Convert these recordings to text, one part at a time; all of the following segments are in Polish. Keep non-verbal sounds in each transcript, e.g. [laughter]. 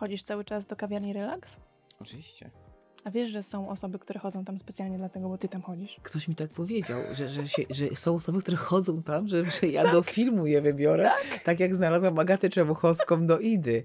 Chodzisz cały czas do kawiarni Relax? Oczywiście. A wiesz, że są osoby, które chodzą tam specjalnie dlatego, bo ty tam chodzisz? Ktoś mi tak powiedział, że, że, się, że są osoby, które chodzą tam, że, że ja tak. do filmu je wybiorę. Tak, tak jak znalazłam Agatę Czemuchowską do Idy.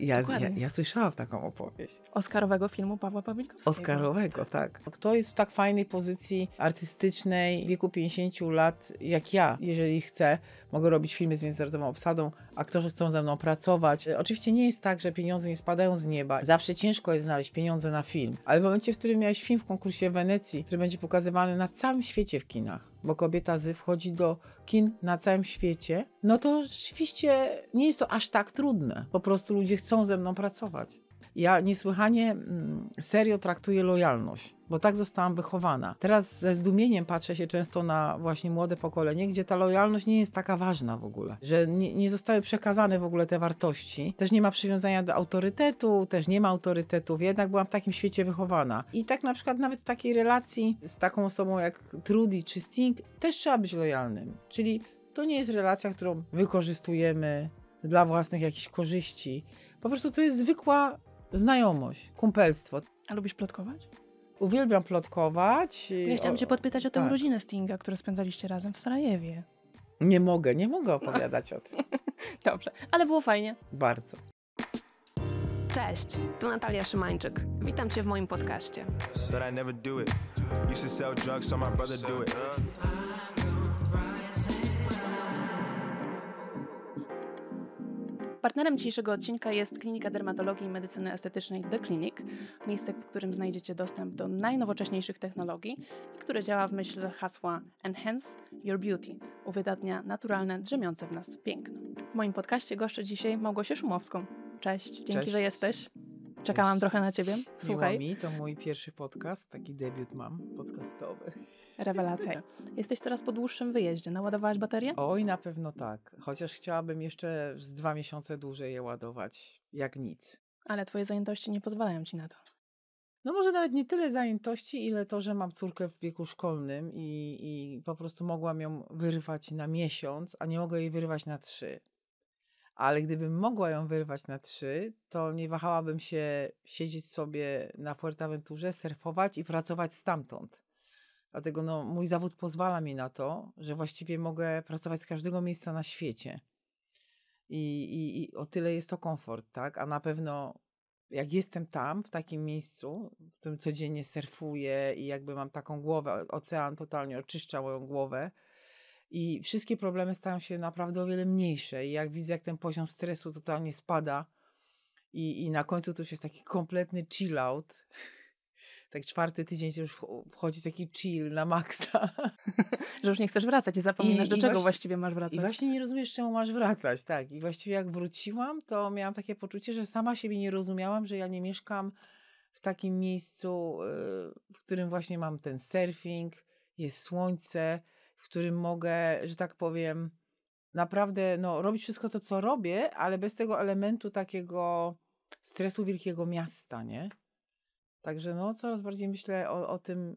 Ja, ja, ja, słyszałam taką opowieść. Oskarowego filmu Pawła Pawlikowskiego. Oskarowego, tak. Kto jest w tak fajnej pozycji artystycznej w wieku 50 lat jak ja? Jeżeli chcę, mogę robić filmy z międzynarodową obsadą, aktorzy chcą ze mną pracować. Oczywiście nie jest tak, że pieniądze nie spadają z nieba. Zawsze ciężko jest znaleźć pieniądze na film ale w momencie, w którym miałeś film w konkursie w Wenecji, który będzie pokazywany na całym świecie w kinach, bo kobieta Zy wchodzi do kin na całym świecie, no to rzeczywiście nie jest to aż tak trudne. Po prostu ludzie chcą ze mną pracować. Ja niesłychanie mm, serio traktuję lojalność, bo tak zostałam wychowana. Teraz ze zdumieniem patrzę się często na właśnie młode pokolenie, gdzie ta lojalność nie jest taka ważna w ogóle, że nie, nie zostały przekazane w ogóle te wartości. Też nie ma przywiązania do autorytetu, też nie ma autorytetów, jednak byłam w takim świecie wychowana. I tak na przykład nawet w takiej relacji z taką osobą jak Trudy czy Sting też trzeba być lojalnym. Czyli to nie jest relacja, którą wykorzystujemy dla własnych jakichś korzyści. Po prostu to jest zwykła znajomość, kumpelstwo. A lubisz plotkować? Uwielbiam plotkować. Ja chciałam cię podpytać o tę tak. rodzinę Stinga, którą spędzaliście razem w Sarajewie. Nie mogę, nie mogę no. opowiadać no. o tym. [laughs] Dobrze, ale było fajnie. Bardzo. Cześć, tu Natalia Szymańczyk. Witam cię w moim podcaście. But I never do it. Used to sell drugs, so my brother do it. Partnerem dzisiejszego odcinka jest Klinika Dermatologii i Medycyny Estetycznej The Clinic, miejsce, w którym znajdziecie dostęp do najnowocześniejszych technologii, które działa w myśl hasła Enhance Your Beauty, uwydatnia naturalne, drzemiące w nas piękno. W moim podcaście goszczę dzisiaj Małgosię Szumowską. Cześć, dzięki, Cześć. że jesteś. Czekałam Cześć. trochę na ciebie. Słuchaj. Miło mi, to mój pierwszy podcast, taki debiut mam podcastowy. Rewelacja. Jesteś teraz po dłuższym wyjeździe. Naładowałaś baterię? Oj, na pewno tak. Chociaż chciałabym jeszcze z dwa miesiące dłużej je ładować, jak nic. Ale twoje zajętości nie pozwalają ci na to. No może nawet nie tyle zajętości, ile to, że mam córkę w wieku szkolnym i, i po prostu mogłam ją wyrwać na miesiąc, a nie mogę jej wyrwać na trzy. Ale gdybym mogła ją wyrwać na trzy, to nie wahałabym się siedzieć sobie na Fuerteventurze, surfować i pracować stamtąd. Dlatego no, mój zawód pozwala mi na to, że właściwie mogę pracować z każdego miejsca na świecie. I, i, I, o tyle jest to komfort, tak? A na pewno jak jestem tam, w takim miejscu, w którym codziennie surfuję i jakby mam taką głowę, ocean totalnie oczyszcza moją głowę i wszystkie problemy stają się naprawdę o wiele mniejsze i jak widzę, jak ten poziom stresu totalnie spada i, i na końcu to już jest taki kompletny chill out, tak czwarty tydzień już wchodzi taki chill na maksa. [laughs] że już nie chcesz wracać i zapominasz, I, do i czego właśnie, właściwie masz wracać. I właśnie nie rozumiesz, czemu masz wracać, tak. I właściwie jak wróciłam, to miałam takie poczucie, że sama siebie nie rozumiałam, że ja nie mieszkam w takim miejscu, y, w którym właśnie mam ten surfing, jest słońce, w którym mogę, że tak powiem, naprawdę no, robić wszystko to, co robię, ale bez tego elementu takiego stresu wielkiego miasta, nie? Także no, coraz bardziej myślę o, o tym,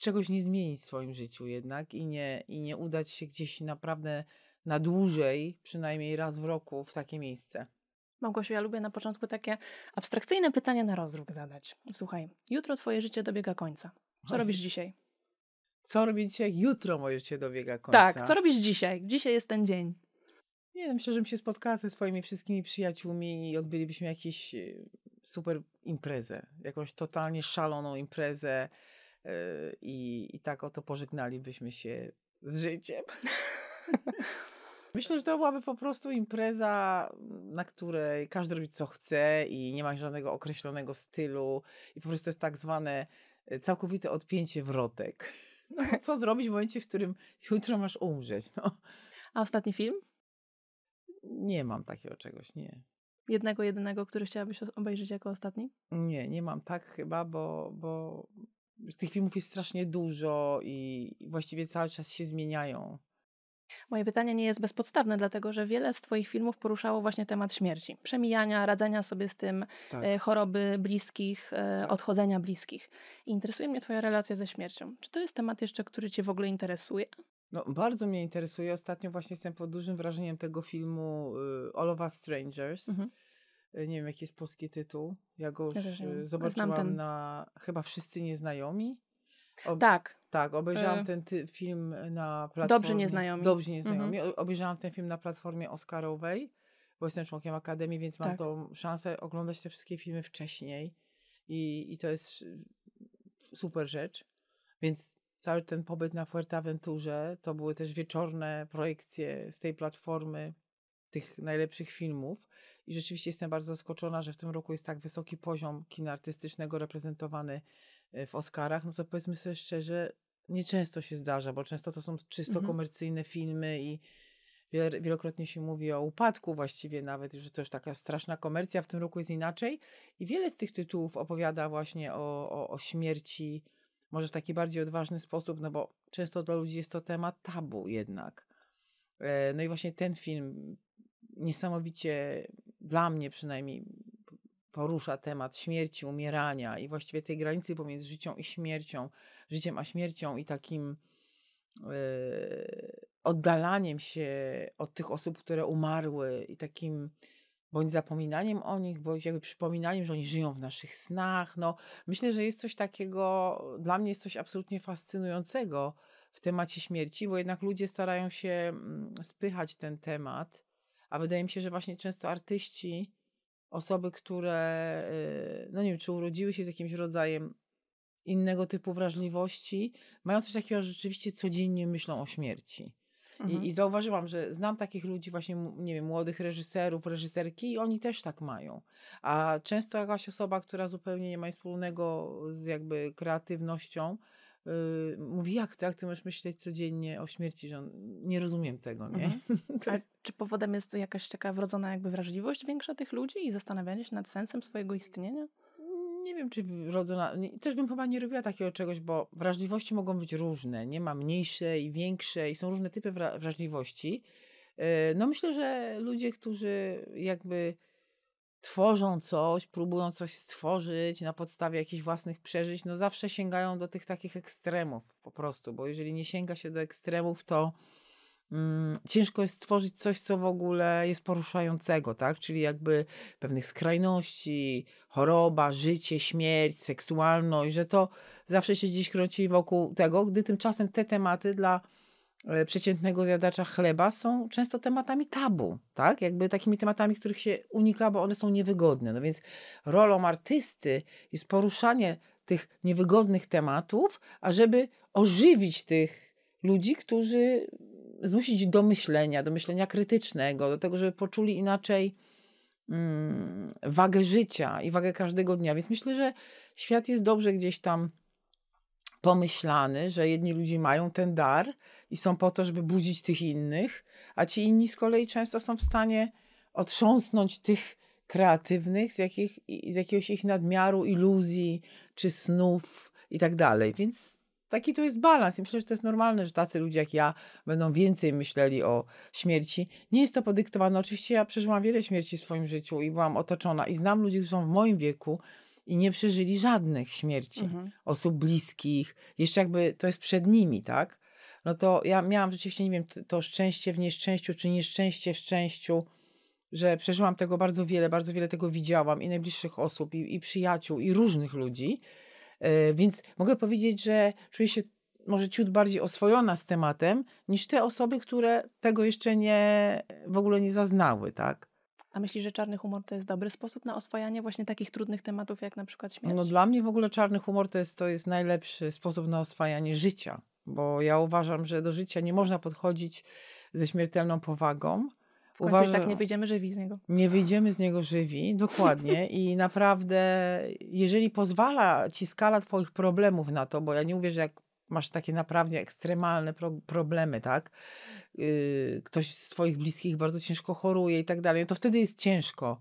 czegoś nie zmienić w swoim życiu jednak i nie, i nie udać się gdzieś naprawdę na dłużej, przynajmniej raz w roku, w takie miejsce. Małgosiu, ja lubię na początku takie abstrakcyjne pytania na rozruch zadać. Słuchaj, jutro twoje życie dobiega końca. Co robisz dzisiaj? Co robię dzisiaj? Jutro moje życie dobiega końca. Tak, co robisz dzisiaj? Dzisiaj jest ten dzień. Nie, no, myślę, że bym się spotkała ze swoimi wszystkimi przyjaciółmi i odbylibyśmy jakieś. Y, super imprezę, jakąś totalnie szaloną imprezę e, i, i tak oto pożegnalibyśmy się z życiem. [laughs] Myślę, że to byłaby po prostu impreza, na której każdy robi co chce i nie ma żadnego określonego stylu i po prostu jest tak zwane e, całkowite odpięcie wrotek. No, co zrobić w momencie, w którym jutro masz umrzeć? No. A ostatni film? Nie mam takiego czegoś, nie jednego, jedynego, który chciałabyś obejrzeć jako ostatni? Nie, nie mam tak chyba, bo, bo tych filmów jest strasznie dużo i właściwie cały czas się zmieniają. Moje pytanie nie jest bezpodstawne, dlatego że wiele z Twoich filmów poruszało właśnie temat śmierci, przemijania, radzenia sobie z tym, e, tak. e, choroby bliskich, e, tak. odchodzenia bliskich. I interesuje mnie Twoja relacja ze śmiercią. Czy to jest temat jeszcze, który Cię w ogóle interesuje? No, bardzo mnie interesuje. Ostatnio właśnie jestem pod dużym wrażeniem tego filmu y, All of Us Strangers. Mhm. Y, nie wiem, jaki jest polski tytuł. Ja go już Rozumiem. Y, zobaczyłam na chyba Wszyscy Nieznajomi. Ob tak. Tak, obejrzałam y ten film na platformie. Dobrze Nieznajomi. Dobrze Nieznajomi. Mhm. Obejrzałam ten film na platformie Oscarowej, bo jestem członkiem Akademii, więc tak. mam tą szansę oglądać te wszystkie filmy wcześniej. I, i to jest super rzecz. Więc cały ten pobyt na Fuerteventurze, to były też wieczorne projekcje z tej platformy tych najlepszych filmów i rzeczywiście jestem bardzo zaskoczona, że w tym roku jest tak wysoki poziom kina artystycznego reprezentowany e, w Oscarach, no to powiedzmy sobie szczerze, nieczęsto się zdarza, bo często to są czysto mhm. komercyjne filmy i wielokrotnie się mówi o upadku właściwie nawet, że to już taka straszna komercja, w tym roku jest inaczej i wiele z tych tytułów opowiada właśnie o, o, o śmierci może w taki bardziej odważny sposób, no bo często dla ludzi jest to temat tabu jednak. E, no i właśnie ten film niesamowicie, dla mnie przynajmniej, porusza temat śmierci, umierania i właściwie tej granicy pomiędzy życiem i śmiercią, życiem a śmiercią i takim e, oddalaniem się od tych osób, które umarły i takim bądź zapominaniem o nich, bądź jakby przypominaniem, że oni żyją w naszych snach. No, myślę, że jest coś takiego, dla mnie jest coś absolutnie fascynującego w temacie śmierci, bo jednak ludzie starają się mm, spychać ten temat, a wydaje mi się, że właśnie często artyści, osoby, które, y, no nie wiem, czy urodziły się z jakimś rodzajem innego typu wrażliwości, mają coś takiego, że rzeczywiście codziennie myślą o śmierci. Mhm. I, I, zauważyłam, że znam takich ludzi, właśnie, nie wiem, młodych reżyserów, reżyserki, i oni też tak mają. A często jakaś osoba, która zupełnie nie ma wspólnego z jakby kreatywnością, y, mówi, jak to, jak ty możesz myśleć codziennie o śmierci, że on, nie rozumiem tego, nie? Mhm. [laughs] A czy powodem jest jakaś taka wrodzona jakby wrażliwość większa tych ludzi i zastanawianie się nad sensem swojego istnienia? nie wiem, czy rodzona. Też bym chyba nie robiła takiego czegoś, bo wrażliwości mogą być różne. Nie ma mniejszej i większej, są różne typy wrażliwości. Yy, no myślę, że ludzie, którzy jakby tworzą coś, próbują coś stworzyć na podstawie jakichś własnych przeżyć, no zawsze sięgają do tych takich ekstremów po prostu, bo jeżeli nie sięga się do ekstremów, to Mm, ciężko jest stworzyć coś, co w ogóle jest poruszającego, tak? Czyli jakby pewnych skrajności, choroba, życie, śmierć, seksualność, że to zawsze się gdzieś kręci wokół tego, gdy tymczasem te tematy dla e, przeciętnego zjadacza chleba są często tematami tabu, tak? Jakby takimi tematami, których się unika, bo one są niewygodne. No więc rolą artysty jest poruszanie tych niewygodnych tematów, ażeby ożywić tych ludzi, którzy zmusić do myślenia, do myślenia krytycznego, do tego, żeby poczuli inaczej mm, wagę życia i wagę każdego dnia. Więc myślę, że świat jest dobrze gdzieś tam pomyślany, że jedni ludzie mają ten dar i są po to, żeby budzić tych innych, a ci inni z kolei często są w stanie otrząsnąć tych kreatywnych z, jakich, z jakiegoś ich nadmiaru iluzji czy snów i tak dalej. Więc taki to jest balans. I myślę, że to jest normalne, że tacy ludzie jak ja będą więcej myśleli o śmierci. Nie jest to podyktowane. Oczywiście ja przeżyłam wiele śmierci w swoim życiu i byłam otoczona i znam ludzi, którzy są w moim wieku i nie przeżyli żadnych śmierci mhm. osób bliskich. Jeszcze jakby to jest przed nimi, tak? No to ja miałam rzeczywiście, nie wiem, to szczęście w nieszczęściu, czy nieszczęście w szczęściu że przeżyłam tego bardzo wiele, bardzo wiele tego widziałam i najbliższych osób, i, i, przyjaciół, i różnych ludzi. E, więc mogę powiedzieć, że czuję się może ciut bardziej oswojona z tematem niż te osoby, które tego jeszcze nie, w ogóle nie zaznały, tak? A myślisz, że czarny humor to jest dobry sposób na oswajanie właśnie takich trudnych tematów, jak na przykład śmierć? No dla mnie w ogóle czarny humor to jest, to jest najlepszy sposób na oswajanie życia, bo ja uważam, że do życia nie można podchodzić ze śmiertelną powagą, w końcu Uważa... i tak nie wyjdziemy żywi z niego. Nie wyjdziemy z niego żywi, [laughs] dokładnie. I naprawdę, jeżeli pozwala ci skala twoich problemów na to, bo ja nie mówię, że jak masz takie naprawdę ekstremalne pro problemy, tak? Yy, ktoś z twoich bliskich bardzo ciężko choruje i tak dalej, no to wtedy jest ciężko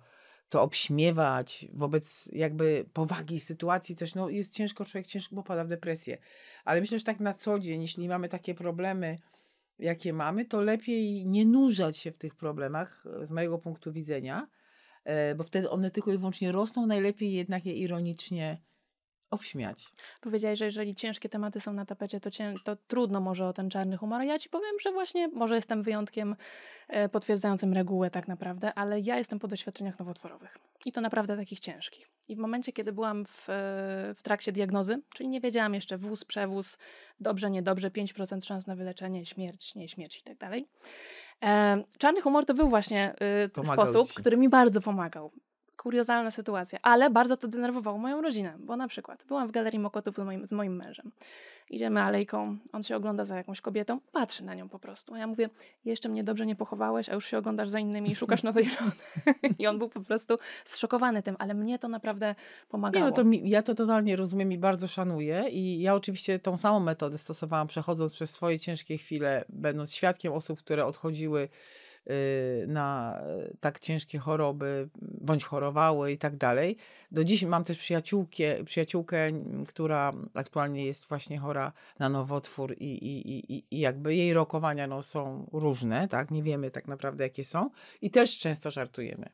to obśmiewać wobec jakby powagi sytuacji też, no jest ciężko, człowiek ciężko popada w depresję. Ale myślę, że tak na co dzień, jeśli mamy takie problemy, jakie mamy, to lepiej nie nurzać się w tych problemach e, z mojego punktu widzenia, e, bo wtedy one tylko i wyłącznie rosną, najlepiej jednak je ironicznie obśmiać. Powiedziałeś, że jeżeli ciężkie tematy są na tapecie, to, cię, to trudno może o ten czarny humor. Ja ci powiem, że właśnie może jestem wyjątkiem e, potwierdzającym regułę tak naprawdę, ale ja jestem po doświadczeniach nowotworowych. I to naprawdę takich ciężkich. I w momencie, kiedy byłam w, e, w trakcie diagnozy, czyli nie wiedziałam jeszcze wóz, przewóz, dobrze, niedobrze, 5% szans na wyleczenie, śmierć, nie śmierć i tak dalej. E, czarny humor to był właśnie sposób, ci. który mi bardzo pomagał kuriozalna sytuacja, ale bardzo to denerwowało moją rodzinę, bo na przykład byłam w galerii Mokotów z moim, z moim mężem. Idziemy alejką, on się ogląda za jakąś kobietą, patrzy na nią po prostu. A ja mówię, jeszcze mnie dobrze nie pochowałeś, a już się oglądasz za innymi i szukasz [laughs] nowej żony. I on był po prostu zszokowany tym, ale mnie to naprawdę pomagało. Nie, no to mi, ja to totalnie rozumiem i bardzo szanuję i ja oczywiście tą samą metodę stosowałam, przechodząc przez swoje ciężkie chwile, będąc świadkiem osób, które odchodziły Y, na e, tak ciężkie choroby, bądź chorowały i tak dalej. Do dziś mam też przyjaciółkę, przyjaciółkę która aktualnie jest właśnie chora na nowotwór i, i, i, i jakby jej rokowania no, są różne, tak? Nie wiemy tak naprawdę jakie są i też często żartujemy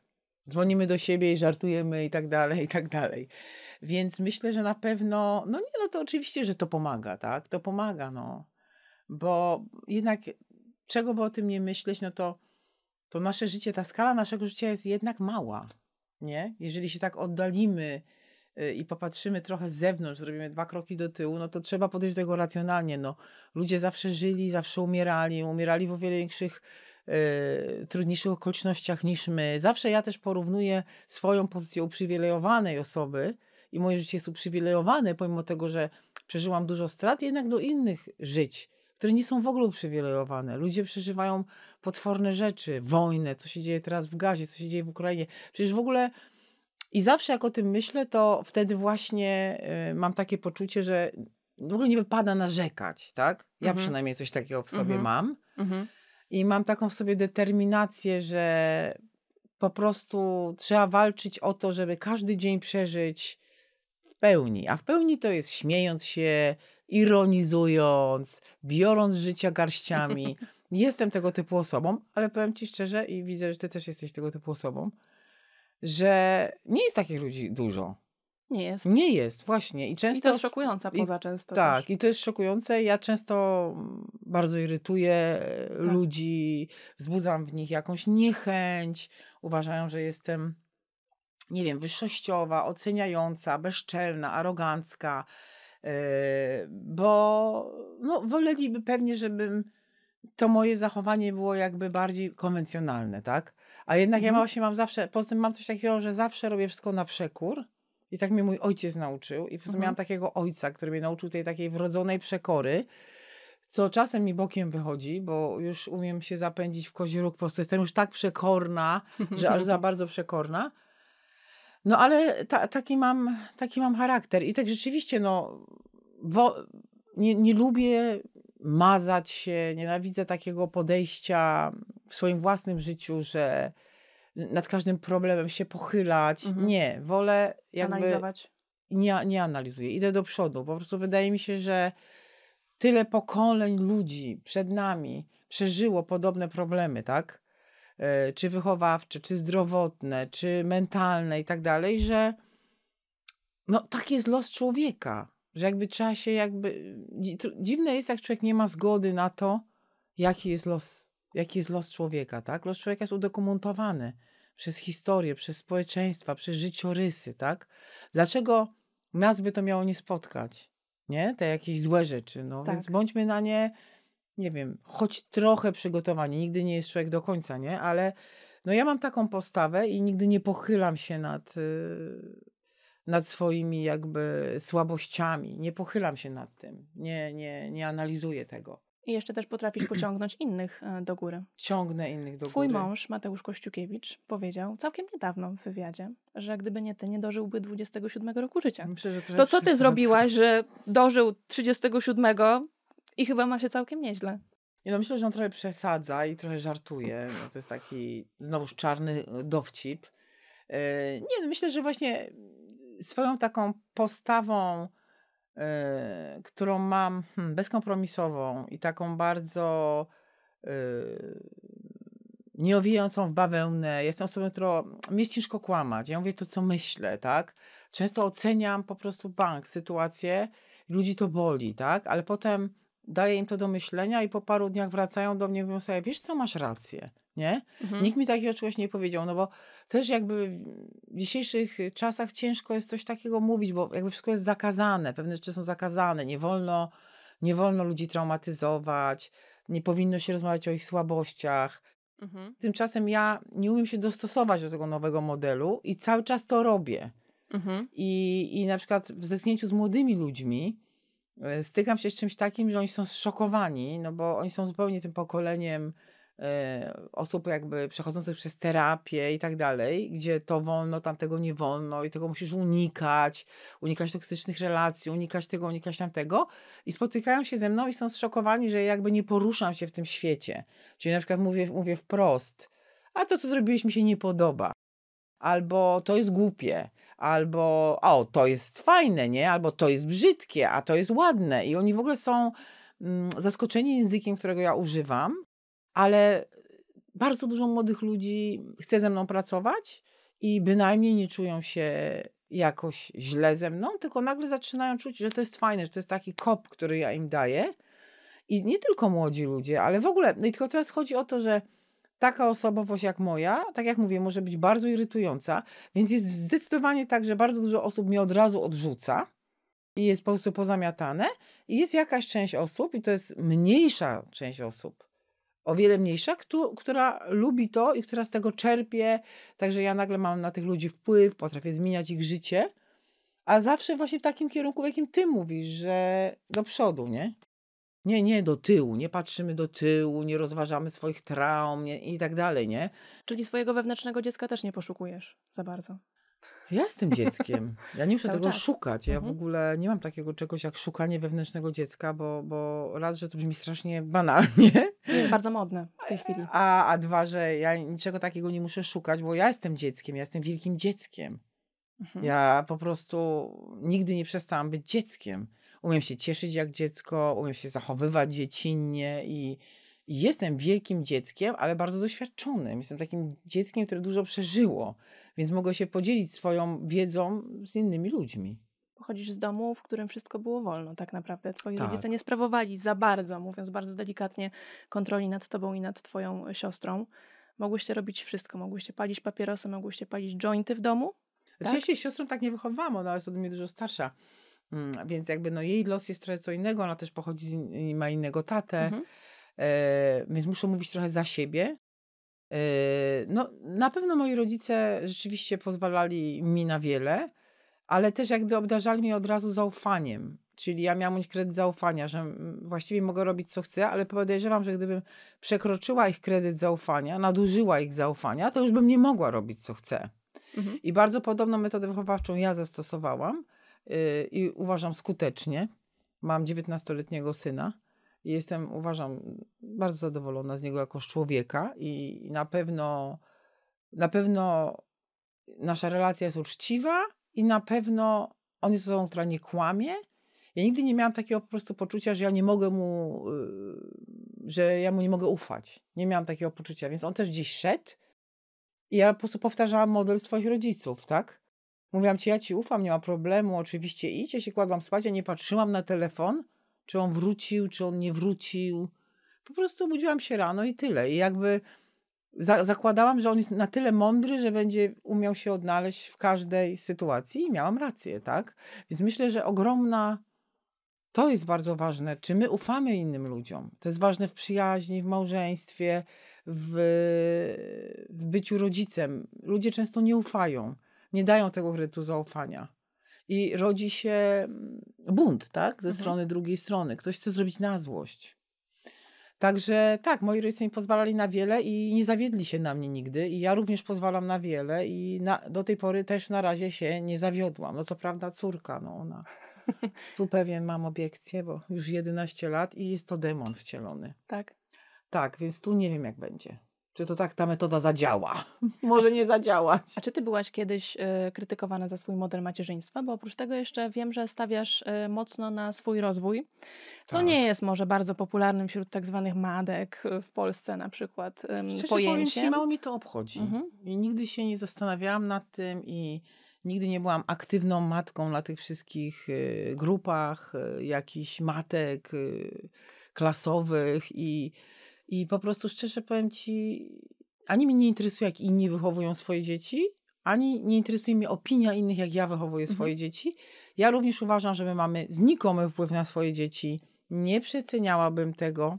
dzwonimy do siebie i żartujemy i tak dalej, i tak dalej. Więc myślę, że na pewno, no nie, no to oczywiście, że to pomaga, tak? To pomaga, no. Bo jednak, czego by o tym nie myśleć, no to to nasze życie, ta skala naszego życia jest jednak mała. Nie? Jeżeli się tak oddalimy y, i popatrzymy trochę z zewnątrz, zrobimy dwa kroki do tyłu, no to trzeba podejść do tego racjonalnie. No, ludzie zawsze żyli, zawsze umierali, umierali w o wiele większych Yy, trudniejszych okolicznościach niż my. Zawsze ja też porównuję swoją pozycję uprzywilejowanej osoby i moje życie jest uprzywilejowane, pomimo tego, że przeżyłam dużo strat, jednak do innych żyć które nie są w ogóle uprzywilejowane. Ludzie przeżywają potworne rzeczy, wojnę, co się dzieje teraz w Gazie, co się dzieje w Ukrainie. Przecież w ogóle i zawsze jak o tym myślę, to wtedy właśnie y, mam takie poczucie, że w ogóle nie wypada narzekać, tak? Ja mhm. przynajmniej coś takiego w sobie mhm. mam. Mhm. I mam taką w sobie determinację, że po prostu trzeba walczyć o to, żeby każdy dzień przeżyć w pełni. A w pełni to jest śmiejąc się, ironizując, biorąc życia garściami. [laughs] Jestem tego typu osobą, ale powiem ci szczerze i widzę, że ty też jesteś tego typu osobą, że nie jest takich ludzi dużo. Nie jest. Nie jest, właśnie. I, często, I to jest szokująca poza często. tak, i to jest szokujące. Ja często mm, bardzo irytuję e, tak. ludzi, wzbudzam w nich jakąś niechęć, uważają, że jestem, nie wiem, wyższościowa, oceniająca, bezczelna, arogancka. Yy, bo no, woleliby pewnie, żebym to moje zachowanie było jakby bardziej konwencjonalne, tak? A jednak mhm. ja właśnie mam zawsze, poza tym mam coś takiego, że zawsze robię wszystko na przekór. I tak mnie mój ojciec nauczył. I po prostu mhm. miałam takiego ojca, który mnie nauczył tej takiej wrodzonej przekory, co czasem mi bokiem wychodzi, bo już umiem się zapędzić w kozi róg, po prostu jestem już tak przekorna, że aż za [laughs] bardzo przekorna. No ale ta, taki, mam, taki mam charakter. I tak rzeczywiście, no, wo, nie, nie lubię mazać się, nienawidzę takiego podejścia w swoim własnym życiu, że nad każdym problemem się pochylać. Mhm. Nie, wolę jakby... Analizować? Nie, nie analizuję, idę do przodu. Po prostu wydaje mi się, że tyle pokoleń ludzi przed nami przeżyło podobne problemy, tak? E, czy wychowawcze, czy zdrowotne, czy mentalne i tak dalej, że no tak jest los człowieka, że jakby trzeba się jakby... Dziwne jest, jak człowiek nie ma zgody na to, jaki jest los, jaki jest los człowieka, tak? Los człowieka jest udokumentowany przez historię, przez społeczeństwa, przez życiorysy, tak? Dlaczego nas by to miało nie spotkać? Nie? Te jakieś złe rzeczy, no tak. więc bądźmy na nie nie wiem, choć trochę przygotowanie, Nigdy nie jest człowiek do końca, nie? Ale no ja mam taką postawę i nigdy nie pochylam się nad, y, nad swoimi jakby słabościami. Nie pochylam się nad tym. Nie, nie, nie analizuję tego. I jeszcze też potrafisz pociągnąć innych e, do góry. Ciągnę innych do Twój góry. Twój mąż, Mateusz Kościukiewicz, powiedział całkiem niedawno w wywiadzie, że gdyby nie ty, nie dożyłby 27 roku życia. Myślę, to co ty zrobiłaś, że dożył 37 i chyba ma się całkiem nieźle. Ja no myślę, że on trochę przesadza i trochę żartuje. No, to jest taki znowuż czarny y, dowcip. Y, nie, no myślę, że właśnie y, swoją taką postawą, którą mam hmm, bezkompromisową i taką bardzo nieowijającą w bawełnę. Jestem osobą, która mm, mnie jest ciężko kłamać. Ja mówię to, co myślę, tak? Często oceniam po prostu bank, sytuację, ludzi to boli, tak? Ale potem daję im to do myślenia i po paru dniach wracają do mnie i mówią sobie, wiesz co, masz rację, nie? Mhm. Nikt mi takiego czegoś nie powiedział, no bo też jakby w dzisiejszych czasach ciężko jest coś takiego mówić, bo jakby wszystko jest zakazane, pewne rzeczy są zakazane, nie wolno, nie wolno ludzi traumatyzować, nie powinno się rozmawiać o ich słabościach. Mhm. Tymczasem ja nie umiem się dostosować do tego nowego modelu i cały czas to robię. Mhm. I, I na przykład w zetknięciu z młodymi ludźmi, E, stykam się z czymś takim, że oni są zszokowani, no bo oni są zupełnie tym pokoleniem e, osób jakby przechodzących przez terapię i tak dalej, gdzie to wolno, tamtego nie wolno i tego musisz unikać, unikać toksycznych relacji, unikać tego, unikać tamtego i spotykają się ze mną i są zszokowani, że jakby nie poruszam się w tym świecie. Czyli na przykład mówię, mówię wprost, a to, co zrobiłeś mi się nie podoba. Albo to jest głupie, albo o, to jest fajne, nie? Albo to jest brzydkie, a to jest ładne. I oni w ogóle są mm, zaskoczeni językiem, którego ja używam, ale bardzo dużo młodych ludzi chce ze mną pracować i bynajmniej nie czują się jakoś źle ze mną, tylko nagle zaczynają czuć, że to jest fajne, że to jest taki kop, który ja im daję. I nie tylko młodzi ludzie, ale w ogóle, no i tylko teraz chodzi o to, że taka osobowość jak moja, tak jak mówię, może być bardzo irytująca, więc jest zdecydowanie tak, że bardzo dużo osób mnie od razu odrzuca i jest po prostu pozamiatane. I jest jakaś część osób, i to jest mniejsza część osób, o wiele mniejsza, która lubi to i która z tego czerpie. Także ja nagle mam na tych ludzi wpływ, potrafię zmieniać ich życie. A zawsze właśnie w takim kierunku, w jakim ty mówisz, że do przodu, nie? Nie, nie, do tyłu, nie patrzymy do tyłu, nie rozważamy swoich traum nie, i tak dalej, nie? Czyli swojego wewnętrznego dziecka też nie poszukujesz za bardzo. Ja jestem dzieckiem. Ja nie muszę tego czas. szukać. Ja mhm. w ogóle nie mam takiego czegoś jak szukanie wewnętrznego dziecka, bo, bo raz, że to brzmi strasznie banalnie. Jest bardzo modne w tej chwili. A, a dwa, że ja niczego takiego nie muszę szukać, bo ja jestem dzieckiem, ja jestem wielkim dzieckiem. Mhm. Ja po prostu nigdy nie przestałam być dzieckiem umiem się cieszyć jak dziecko, umiem się zachowywać dziecinnie i, i jestem wielkim dzieckiem, ale bardzo doświadczonym. Jestem takim dzieckiem, które dużo przeżyło, więc mogę się podzielić swoją wiedzą z innymi ludźmi pochodzisz z domu, w którym wszystko było wolno, tak naprawdę. Twoi tak. rodzice nie sprawowali za bardzo, mówiąc bardzo delikatnie, kontroli nad tobą i nad twoją siostrą. Mogłyście robić wszystko, mogłyście palić papierosy, mogłyście palić jointy w domu. Znaczy, tak? Ja się z siostrą tak nie wychowałam, ona jest od mnie dużo starsza. Mm, więc jakby no jej los jest trochę co innego, ona też pochodzi, z in, ma innego tatę, mhm. e, więc muszę mówić trochę za siebie. E, no na pewno moi rodzice rzeczywiście pozwalali mi na wiele, ale też jakby obdarzali mnie od razu zaufaniem. Czyli ja miałam kredyt zaufania, że właściwie mogę robić co chcę, ale podejrzewam, że gdybym przekroczyła ich kredyt zaufania, nadużyła ich zaufania, to już bym nie mogła robić co chcę. Mhm. I bardzo podobną metodę wychowawczą ja zastosowałam. Y, i uważam skutecznie. Mam 19-letniego syna i jestem, uważam, bardzo zadowolona z niego jako z człowieka i na pewno, na pewno nasza relacja jest uczciwa i na pewno on jest osobą, która nie kłamie. Ja nigdy nie miałam takiego po prostu poczucia, że ja nie mogę mu, y, że ja mu nie mogę ufać. Nie miałam takiego poczucia, więc on też gdzieś szedł i ja po prostu powtarzałam model swoich rodziców, tak? Mówiłam ci, ja ci ufam, nie ma problemu, oczywiście idź. Ja się kładłam spać, ja nie patrzyłam na telefon, czy on wrócił, czy on nie wrócił. Po prostu obudziłam się rano i tyle. I jakby za zakładałam, że on jest na tyle mądry, że będzie umiał się odnaleźć w każdej sytuacji i miałam rację, tak? Więc myślę, że ogromna to jest bardzo ważne, czy my ufamy innym ludziom. To jest ważne w przyjaźni, w małżeństwie, w, w byciu rodzicem. Ludzie często nie ufają nie dają tego kredytu zaufania. I rodzi się mm, bunt, tak? Ze mhm. strony drugiej strony. Ktoś chce zrobić na złość. Także tak, moi rodzice mi pozwalali na wiele i nie zawiedli się na mnie nigdy. I ja również pozwalam na wiele i na, do tej pory też na razie się nie zawiodłam. No co prawda córka, no ona... [laughs] Tu pewien mam obiekcję, bo już 11 lat i jest to demon wcielony. Tak. Tak, więc tu nie wiem jak będzie czy to tak ta metoda zadziała. [laughs] Może nie zadziałać. A czy ty byłaś kiedyś y, krytykowana za swój model macierzyństwa? Bo oprócz tego jeszcze wiem, że stawiasz y, mocno na swój rozwój, co tak. nie jest może bardzo popularnym wśród tak zwanych madek e, w Polsce na przykład ym, pojęciem. Powiem, mało mi to obchodzi. Mhm. I nigdy się nie zastanawiałam nad tym i nigdy nie byłam aktywną matką na tych wszystkich y, grupach, y, jakichś matek klasowych i i po prostu szczerze powiem ci, ani mnie nie interesuje, jak inni wychowują swoje dzieci, ani nie interesuje mnie opinia innych, jak ja wychowuję mhm. swoje mhm. dzieci. Ja również uważam, że my mamy znikomy wpływ na swoje dzieci. Nie przeceniałabym tego.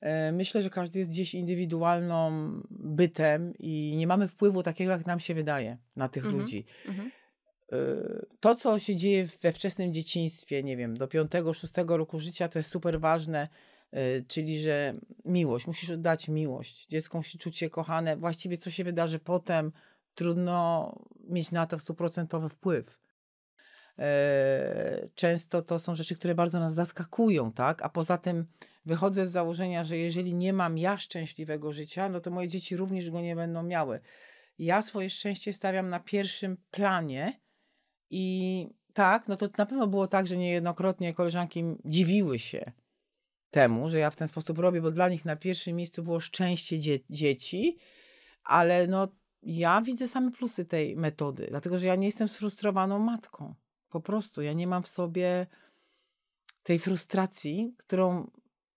E, myślę, że każdy jest gdzieś indywidualną bytem i nie mamy wpływu takiego, jak nam się wydaje na tych mhm. ludzi. Mhm. E, to, co się dzieje we wczesnym dzieciństwie, nie wiem, do 5-6 roku życia, to jest super ważne Y, czyli że miłość, musisz oddać miłość. Dziecko musi czuć się kochane. Właściwie co się wydarzy potem, trudno mieć na to stuprocentowy wpływ. E, często to są rzeczy, które bardzo nas zaskakują, tak? A poza tym wychodzę z założenia, że jeżeli nie mam ja szczęśliwego życia, no to moje dzieci również go nie będą miały. Ja swoje szczęście stawiam na pierwszym planie i tak, no to na pewno było tak, że niejednokrotnie koleżanki dziwiły się, temu, że ja w ten sposób robię, bo dla nich na pierwszym miejscu było szczęście dzie dzieci, ale no ja widzę same plusy tej metody, dlatego że ja nie jestem sfrustrowaną matką. Po prostu ja nie mam w sobie tej frustracji, którą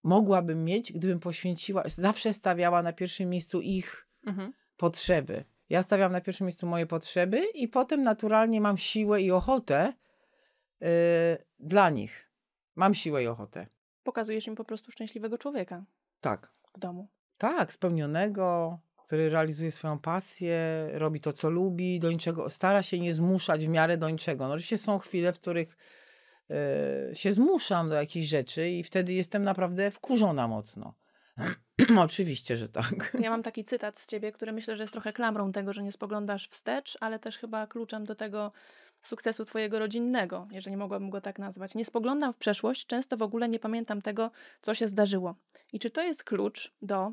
mogłabym mieć, gdybym poświęciła, zawsze stawiała na pierwszym miejscu ich mhm. potrzeby. Ja stawiam na pierwszym miejscu moje potrzeby i potem naturalnie mam siłę i ochotę yy, dla nich. Mam siłę i ochotę pokazujesz im po prostu szczęśliwego człowieka. Tak. W domu. Tak, spełnionego, który realizuje swoją pasję, robi to, co lubi, do niczego, stara się nie zmuszać w miarę do niczego. No, oczywiście są chwile, w których e, się zmuszam do jakichś rzeczy i wtedy jestem naprawdę wkurzona mocno. [clears throat] Oczywiście, że tak. [laughs] Ja mam taki cytat z ciebie, który myślę, że jest trochę klamrą tego, że nie spoglądasz wstecz, ale też chyba kluczem do tego, sukcesu twojego rodzinnego, jeżeli mogłabym go tak nazwać. Nie spoglądam w przeszłość, często w ogóle nie pamiętam tego, co się zdarzyło. I czy to jest klucz do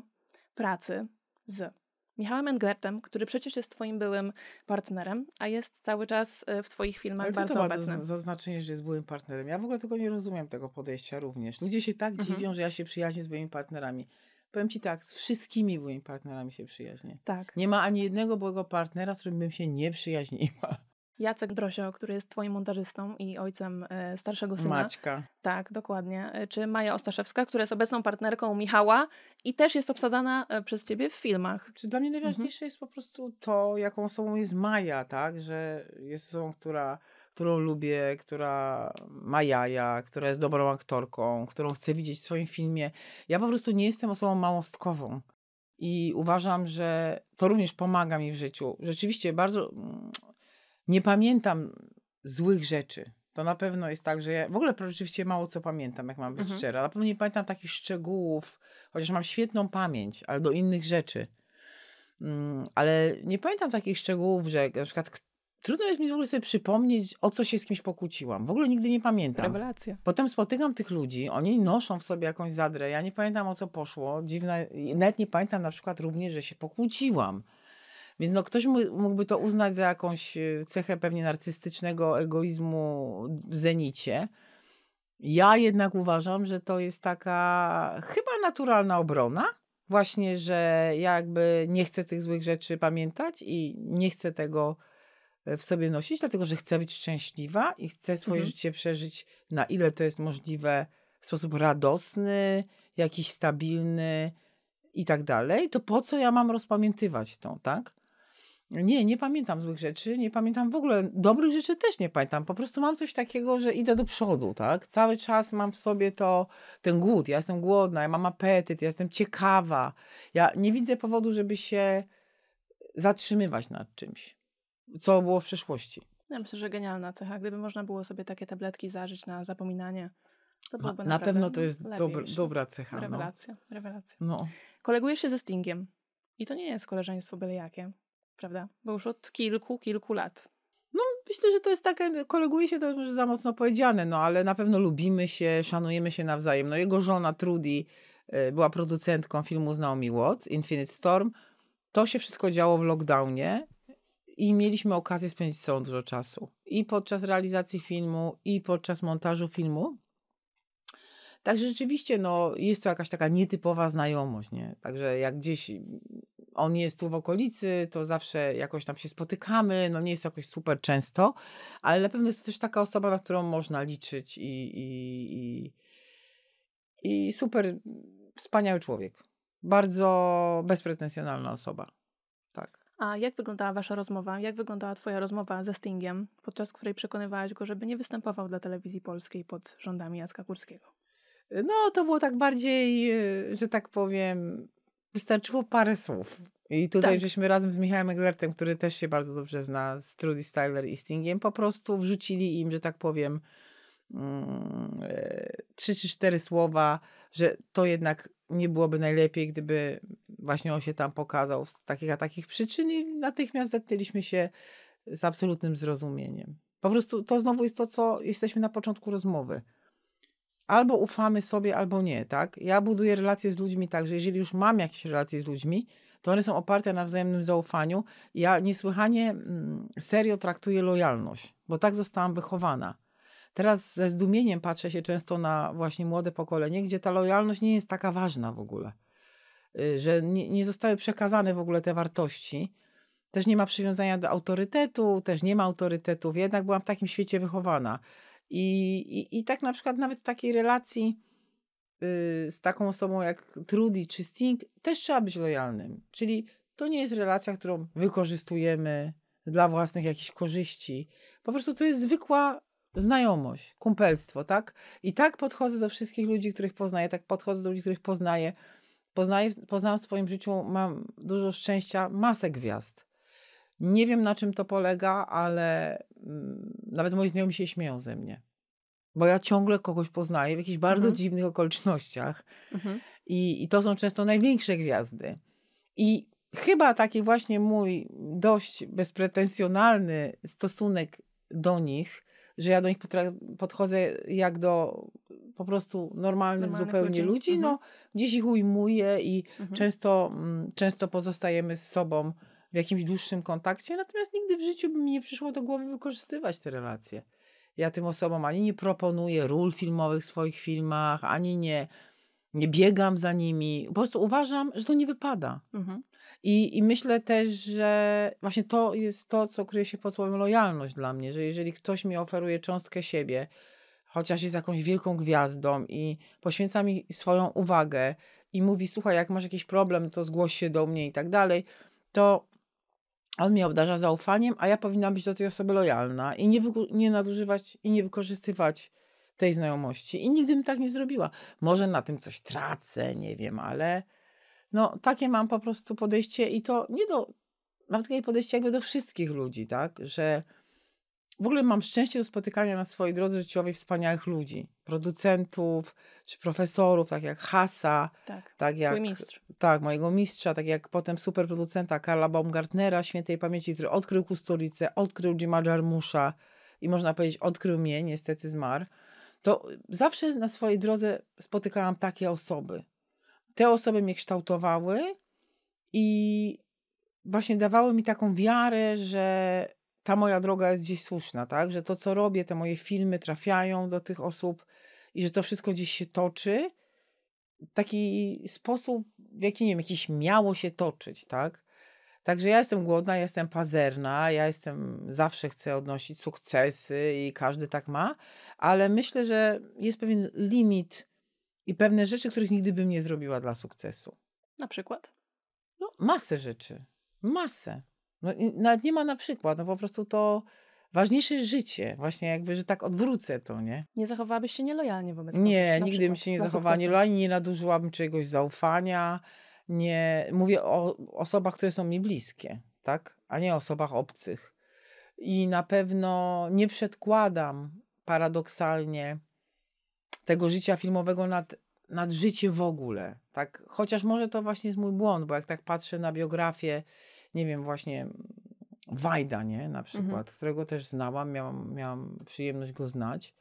pracy z Michałem Englertem, który przecież jest twoim byłym partnerem, a jest cały czas e, w twoich filmach Ale bardzo to bardzo to zaznaczenie, że jest byłym partnerem? Ja w ogóle tego nie rozumiem, tego podejścia również. Ludzie się tak mhm. dziwią, że ja się przyjaźnię z byłymi partnerami. Powiem ci tak, z wszystkimi byłymi partnerami się przyjaźnię. Tak. Nie ma ani jednego byłego partnera, z którym bym się nie przyjaźniła. Jacek Drosio, który jest twoim montażystą i ojcem e, starszego syna. Maćka. Tak, dokładnie. E, czy Maja Ostaszewska, która jest obecną partnerką Michała i też jest obsadzana e, przez ciebie w filmach. Czy dla mnie najważniejsze mhm. jest po prostu to, jaką osobą jest Maja, tak? Że jest osobą, która, którą lubię, która ma jaja, która jest dobrą aktorką, którą chcę widzieć w swoim filmie. Ja po prostu nie jestem osobą małostkową. I uważam, że to również pomaga mi w życiu. Rzeczywiście bardzo mm, nie pamiętam złych rzeczy. To na pewno jest tak, że ja w ogóle rzeczywiście mało co pamiętam, jak mam być mhm. szczera. Na pewno nie pamiętam takich szczegółów, chociaż mam świetną pamięć, ale do innych rzeczy. Mm, ale nie pamiętam takich szczegółów, że na przykład trudno jest mi w ogóle sobie przypomnieć, o co się z kimś pokłóciłam. W ogóle nigdy nie pamiętam. Rewelacja. Potem spotykam tych ludzi, oni noszą w sobie jakąś zadrę. Ja nie pamiętam, o co poszło. Dziwne, nawet nie pamiętam na przykład również, że się pokłóciłam. Więc no, ktoś mógłby to uznać za jakąś e, cechę pewnie narcystycznego egoizmu w zenicie. Ja jednak uważam, że to jest taka chyba naturalna obrona, właśnie, że ja jakby nie chcę tych złych rzeczy pamiętać i nie chcę tego e, w sobie nosić, dlatego że chcę być szczęśliwa i chcę swoje mhm. życie przeżyć na ile to jest możliwe w sposób radosny, jakiś stabilny i tak dalej, to po co ja mam rozpamiętywać to, tak? Nie, nie pamiętam złych rzeczy, nie pamiętam w ogóle dobrych rzeczy też nie pamiętam. Po prostu mam coś takiego, że idę do przodu, tak? Cały czas mam w sobie to ten głód. Ja jestem głodna, ja mam apetyt, ja jestem ciekawa. Ja nie widzę powodu, żeby się zatrzymywać nad czymś, co było w przeszłości. Ja myślę, że genialna cecha. Gdyby można było sobie takie tabletki zażyć na zapominanie, to byłoby Na pewno to jest dobra, dobra cecha. No. Rewelacja, no. rewelacja. No. Kolegujesz się ze Stingiem. I to nie jest koleżeństwo byle jakie prawda? Bo już od kilku, kilku lat. No, myślę, że to jest takie, koleguje się to już za mocno powiedziane, no ale na pewno lubimy się, szanujemy się nawzajem. No jego żona Trudy y, była producentką filmu z Naomi Watts, Infinite Storm. To się wszystko działo w lockdownie i mieliśmy okazję spędzić całą dużo czasu. I podczas realizacji filmu, i podczas montażu filmu. Także rzeczywiście no, jest to jakaś taka nietypowa znajomość. Nie? Także jak gdzieś on jest tu w okolicy, to zawsze jakoś tam się spotykamy, no nie jest jakoś super często, ale na pewno jest to też taka osoba, na którą można liczyć i, i, i, i super wspaniały człowiek. Bardzo bezpretensjonalna osoba. Tak. A jak wyglądała wasza rozmowa? Jak wyglądała twoja rozmowa ze Stingiem, podczas której przekonywałaś go, żeby nie występował dla telewizji polskiej pod rządami Jacka Kurskiego? No, to było tak bardziej, y, że tak powiem, wystarczyło parę słów. I tutaj tak. żeśmy razem z Michałem Eglertem, który też się bardzo dobrze zna z Trudy Styler i Stingiem, po prostu wrzucili im, że tak powiem, mm, e, trzy czy cztery słowa, że to jednak nie byłoby najlepiej, gdyby właśnie on się tam pokazał z takich a takich przyczyn i natychmiast zetknęliśmy się z absolutnym zrozumieniem. Po prostu to znowu jest to, co jesteśmy na początku rozmowy albo ufamy sobie, albo nie, tak? Ja buduję relacje z ludźmi tak, że jeżeli już mam jakieś relacje z ludźmi, to one są oparte na wzajemnym zaufaniu. Ja niesłychanie mm, serio traktuję lojalność, bo tak zostałam wychowana. Teraz ze zdumieniem patrzę się często na właśnie młode pokolenie, gdzie ta lojalność nie jest taka ważna w ogóle. Y, że nie, nie zostały przekazane w ogóle te wartości. Też nie ma przywiązania do autorytetu, też nie ma autorytetów. Jednak byłam w takim świecie wychowana. I, i, i tak na przykład nawet w takiej relacji y, z taką osobą jak Trudy czy Sting też trzeba być lojalnym. Czyli to nie jest relacja, którą wykorzystujemy dla własnych jakichś korzyści. Po prostu to jest zwykła znajomość, kumpelstwo, tak? I tak podchodzę do wszystkich ludzi, których poznaję, tak podchodzę do ludzi, których poznaję. poznaję poznałam w swoim życiu, mam dużo szczęścia, masę gwiazd. Nie wiem na czym to polega, ale Mm, nawet moi znajomi się śmieją ze mnie. Bo ja ciągle kogoś poznaję w jakichś bardzo mhm. dziwnych okolicznościach. Mhm. I, I to są często największe gwiazdy. I chyba taki właśnie mój dość bezpretensjonalny stosunek do nich, że ja do nich podchodzę jak do po prostu normalnych, normalnych zupełnie ludzi, ludzi no, mhm. gdzieś ich ujmuję i mhm. często, m, mm, często pozostajemy z sobą w jakimś dłuższym kontakcie, natomiast nigdy w życiu by mi nie przyszło do głowy wykorzystywać te relacje. Ja tym osobom ani nie proponuję ról filmowych w swoich filmach, ani nie, nie biegam za nimi. Po prostu uważam, że to nie wypada. Mhm. I, I myślę też, że właśnie to jest to, co kryje się pod słowem lojalność dla mnie, że jeżeli ktoś mi oferuje cząstkę siebie, chociaż jest jakąś wielką gwiazdą i poświęca mi swoją uwagę i mówi, słuchaj, jak masz jakiś problem, to zgłoś się do mnie i tak dalej, to on mnie obdarza zaufaniem, a ja powinna być do tej osoby lojalna i nie, nie nadużywać i nie wykorzystywać tej znajomości. I nigdy bym tak nie zrobiła. Może na tym coś tracę, nie wiem, ale no takie mam po prostu podejście i to nie do, mam takie podejście jakby do wszystkich ludzi, tak, że w ogóle mam szczęście do spotykania na swojej drodze życiowej wspaniałych ludzi, producentów czy profesorów, tak jak Hasa, tak, tak jak mistrz. tak, mojego mistrza, tak jak potem superproducenta Karla Baumgartnera, świętej pamięci, który odkrył Kusturicę, odkrył Jima Jarmusza i można powiedzieć odkrył mnie, niestety zmarł. To zawsze na swojej drodze spotykałam takie osoby. Te osoby mnie kształtowały i właśnie dawały mi taką wiarę, że ta moja droga jest gdzieś słuszna, tak? Że to, co robię, te moje filmy trafiają do tych osób i że to wszystko gdzieś się toczy. Taki sposób, w jaki, nie wiem, jakiś miało się toczyć, tak? Także ja jestem głodna, ja jestem pazerna, ja jestem, zawsze chcę odnosić sukcesy i każdy tak ma, ale myślę, że jest pewien limit i pewne rzeczy, których nigdy bym nie zrobiła dla sukcesu. Na przykład? No, masę rzeczy. Masę. No nawet nie ma na przykład, no po prostu to ważniejsze jest życie. Właśnie jakby, że tak odwrócę to, nie? Nie zachowałabyś się nielojalnie wobec kogoś? Nie, nigdy bym się nie zachowała nielojalnie, nie nadużyłabym czegoś zaufania. Nie, mówię o osobach, które są mi bliskie, tak? A nie o osobach obcych. I na pewno nie przedkładam paradoksalnie tego życia filmowego nad, nad życie w ogóle, tak? Chociaż może to właśnie jest mój błąd, bo jak tak patrzę na biografię nie wiem, właśnie Wajda, nie? Na mhm. przykład, którego też znałam, miałam, miałam przyjemność go znać,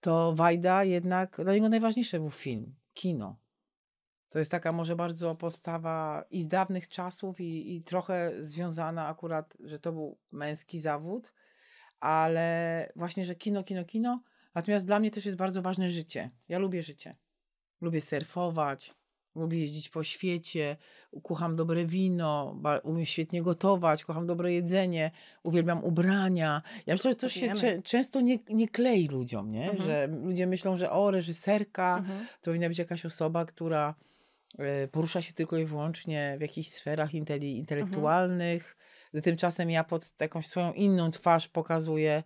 to Wajda jednak, dla niego najważniejszy był film, kino. To jest taka może bardzo postawa i z dawnych czasów, i, i trochę związana akurat, że to był męski zawód, ale właśnie, że kino, kino, kino. Natomiast dla mnie też jest bardzo ważne życie. Ja lubię życie. Lubię surfować, Lubię jeździć po świecie, kocham dobre wino, umiem świetnie gotować, kocham dobre jedzenie, uwielbiam ubrania. Ja myślę, że to się cze, często nie, nie klei ludziom, nie? Mhm. że ludzie myślą, że o, reżyserka mhm. to powinna być jakaś osoba, która e, porusza się tylko i wyłącznie w jakichś sferach intele mhm. intelektualnych. Mhm. Tymczasem ja pod jakąś swoją inną twarz pokazuję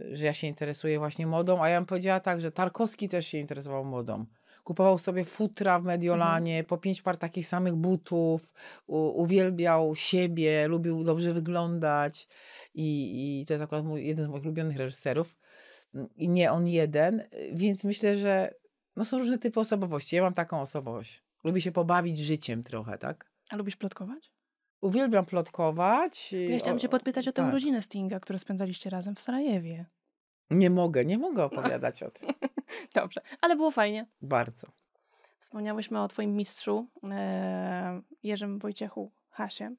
Yy, że ja się interesuję właśnie modą, a ja bym powiedziała tak, że Tarkowski też się interesował modą kupował sobie futra w mhm. Mediolanie, mhm. po pięć par takich samych butów, u, uwielbiał siebie, lubił dobrze wyglądać i, i to jest akurat mój, jeden z moich ulubionych reżyserów. Mm, I nie on jeden, y, więc myślę, że no są różne typy osobowości. Ja mam taką osobowość. Lubię się pobawić życiem trochę, tak? A lubisz plotkować? Uwielbiam plotkować. Ja chciałam cię y, podpytać o tę tak. rodzinę Stinga, którą spędzaliście razem w Sarajewie. Nie mogę, nie mogę no. opowiadać no. o tym. [laughs] Dobrze, ale było fajnie. Bardzo. Wspomniałyśmy o Twoim mistrzu, e, Jerzym Wojciechu Hasie.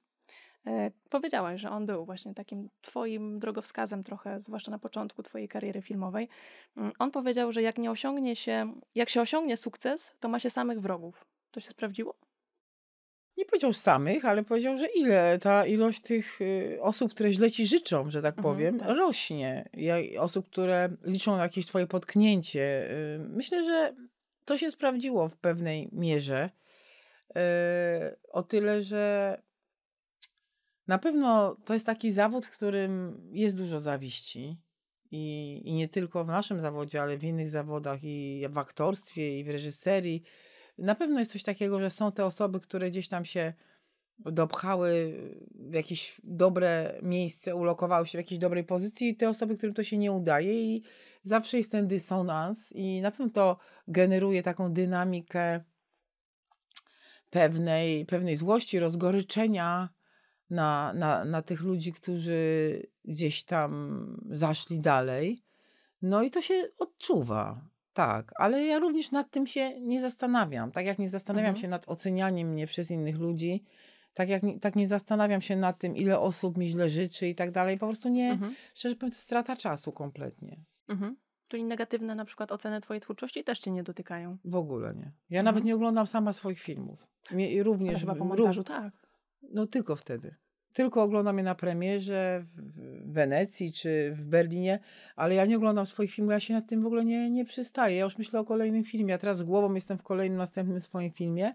E, powiedziałaś, że on był właśnie takim Twoim drogowskazem trochę, zwłaszcza na początku Twojej kariery filmowej. Mm, on powiedział, że jak nie osiągnie się, jak się osiągnie sukces, to ma się samych wrogów. To się sprawdziło? nie powiedział samych, ale powiedział, że ile ta ilość tych y, osób, które źle ci życzą, że tak mhm, powiem, mhm, tak. rośnie. Osób, które liczą na jakieś twoje potknięcie. Y, myślę, że to się sprawdziło w pewnej mierze. Y, o tyle, że na pewno to jest taki zawód, w którym jest dużo zawiści. I, I nie tylko w naszym zawodzie, ale w innych zawodach, i w aktorstwie, i w reżyserii na pewno jest coś takiego, że są te osoby, które gdzieś tam się dopchały w jakieś dobre miejsce, ulokowały się w jakiejś dobrej pozycji i te osoby, którym to się nie udaje i zawsze jest ten dysonans i na pewno to generuje taką dynamikę pewnej, pewnej złości, rozgoryczenia na, na, na tych ludzi, którzy gdzieś tam zaszli dalej. No i to się odczuwa. Tak, ale ja również nad tym się nie zastanawiam. Tak jak nie zastanawiam mhm. się nad ocenianiem mnie przez innych ludzi, tak jak tak nie zastanawiam się nad tym, ile osób mi źle życzy i tak dalej. Po prostu nie, mhm. szczerze mówiąc, strata czasu kompletnie. Mhm. Czyli negatywne na przykład oceny twojej twórczości też cię nie dotykają? W ogóle nie. Ja mhm. nawet nie oglądam sama swoich filmów. Mnie, również, Ale chyba po montażu, tak. No tylko wtedy tylko oglądam je na premierze w Wenecji czy w Berlinie, ale ja nie oglądam swoich filmów, ja się nad tym w ogóle nie, nie przystaję. Ja już myślę o kolejnym filmie, ja teraz głową jestem w kolejnym, następnym swoim filmie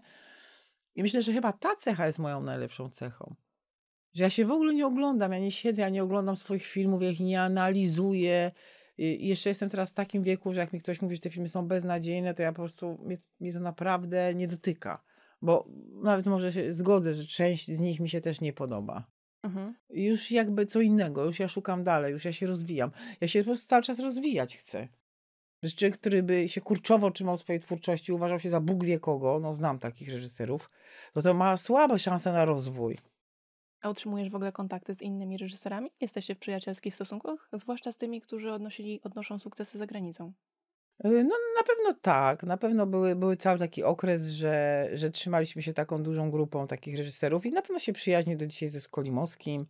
i myślę, że chyba ta cecha jest moją najlepszą cechą. Że ja się w ogóle nie oglądam, ja nie siedzę, ja nie oglądam swoich filmów, ja ich nie analizuję. I jeszcze jestem teraz w takim wieku, że jak mi ktoś mówi, że te filmy są beznadziejne, to ja po prostu, mnie, mnie to naprawdę nie dotyka bo nawet może się zgodzę, że część z nich mi się też nie podoba. Mhm. Już jakby co innego, już ja szukam dalej, już ja się rozwijam. Ja się po prostu cały czas rozwijać chcę. Rzeczy, który by się kurczowo trzymał swojej twórczości, uważał się za Bóg wie kogo, no znam takich reżyserów, to no to ma słabe szanse na rozwój. A utrzymujesz w ogóle kontakty z innymi reżyserami? Jesteście w przyjacielskich stosunkach, zwłaszcza z tymi, którzy odnosili, odnoszą sukcesy za granicą? Y, no na pewno tak, na pewno były, były cały taki okres, że, że trzymaliśmy się taką dużą grupą takich reżyserów i na pewno się przyjaźnię do dzisiaj ze Skolimowskim.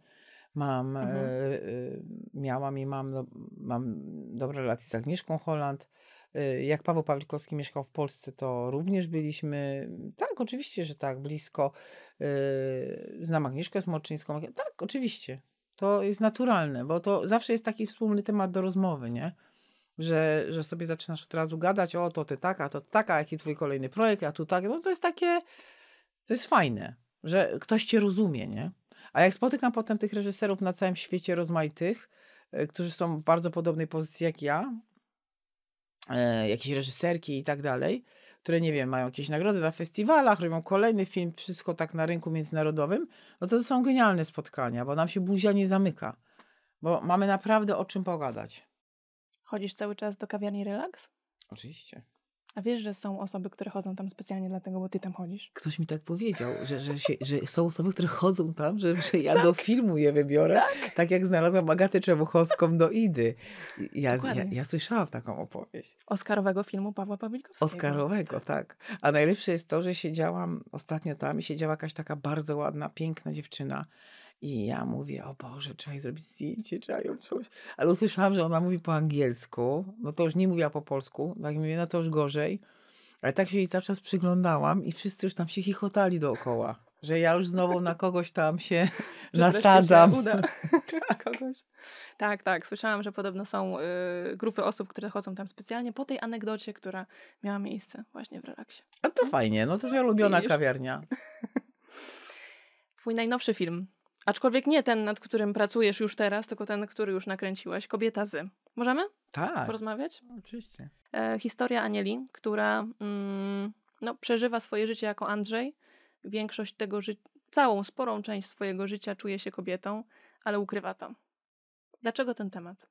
Mam, e, mhm. y, y, miałam i mam, do, no, mam dobre relacje z Agnieszką Holland. Y, jak Paweł Pawlikowski mieszkał w Polsce, to również byliśmy, tak, oczywiście, że tak, blisko. Znam Agnieszkę Smoczyńską. Tak, oczywiście. To jest naturalne, bo to zawsze jest taki wspólny temat do rozmowy, nie? że, że sobie zaczynasz od razu gadać, o to ty taka, to taka, jaki twój kolejny projekt, a tu tak, no to jest takie, to jest fajne, że ktoś cię rozumie, nie? A jak spotykam potem tych reżyserów na całym świecie rozmaitych, e, którzy są w bardzo podobnej pozycji jak ja, e, jakieś reżyserki i tak dalej, które, nie wiem, mają jakieś nagrody na festiwalach, robią kolejny film, wszystko tak na rynku międzynarodowym, no to, to są genialne spotkania, bo nam się buzia nie zamyka, bo mamy naprawdę o czym pogadać. Chodzisz cały czas do kawiarni Relax? Oczywiście. A wiesz, że są osoby, które chodzą tam specjalnie dlatego, bo ty tam chodzisz? Ktoś mi tak powiedział, że, że, się, że są osoby, które chodzą tam, że, że ja tak. do filmu je wybiorę. Tak, tak jak znalazłam Agatę Czemuchowską do Idy. Ja, ja, ja, słyszałam taką opowieść. Oscarowego filmu Pawła Pawlikowskiego. Oscarowego, tak. tak. A najlepsze jest to, że siedziałam ostatnio tam i siedziała jakaś taka bardzo ładna, piękna dziewczyna i ja mówię, o Boże, trzeba jej zrobić zdjęcie, trzeba ją przełożyć. Ale usłyszałam, że ona mówi po angielsku, no to już nie mówiła po polsku, tak mówię, no to już gorzej. Ale tak się jej cały czas przyglądałam i wszyscy już tam się chichotali dookoła, że ja już znowu na kogoś tam się [laughs] nasadzam. Się uda. [laughs] [laughs] tak. Kogoś. tak, tak. Słyszałam, że podobno są y, grupy osób, które chodzą tam specjalnie po tej anegdocie, która miała miejsce właśnie w relaksie. A to no. fajnie, no to jest moja ulubiona kawiarnia. Twój najnowszy film, Aczkolwiek nie ten, nad którym pracujesz już teraz, tylko ten, który już nakręciłaś, Kobieta z. Możemy? Tak. Porozmawiać? Oczywiście. E, historia Anieli, która mm, no, przeżywa swoje życie jako Andrzej. Większość tego życia, całą sporą część swojego życia czuje się kobietą, ale ukrywa to. Dlaczego ten temat?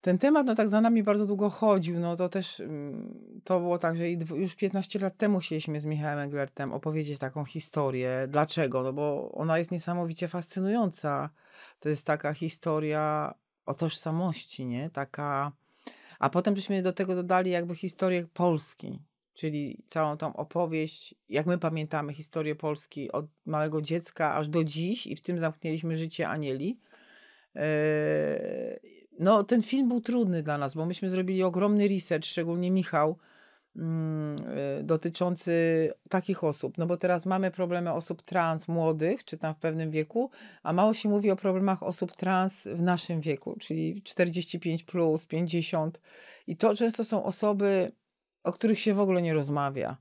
ten temat no, tak za nami bardzo długo chodził. No to też mm, to było tak, że już 15 lat temu chcieliśmy z Michałem Eglertem opowiedzieć taką historię. Dlaczego? No bo ona jest niesamowicie fascynująca. To jest taka historia o tożsamości, nie? Taka... A potem żeśmy do tego dodali jakby historię Polski, czyli całą tą opowieść, jak my pamiętamy historię Polski od małego dziecka aż do dziś i w tym zamknęliśmy życie Anieli. Yy no, ten film był trudny dla nas, bo myśmy zrobili ogromny research, szczególnie Michał, mm, y, dotyczący takich osób. No bo teraz mamy problemy osób trans młodych, czy tam w pewnym wieku, a mało się mówi o problemach osób trans w naszym wieku, czyli 45 plus, 50. I to często są osoby, o których się w ogóle nie rozmawia.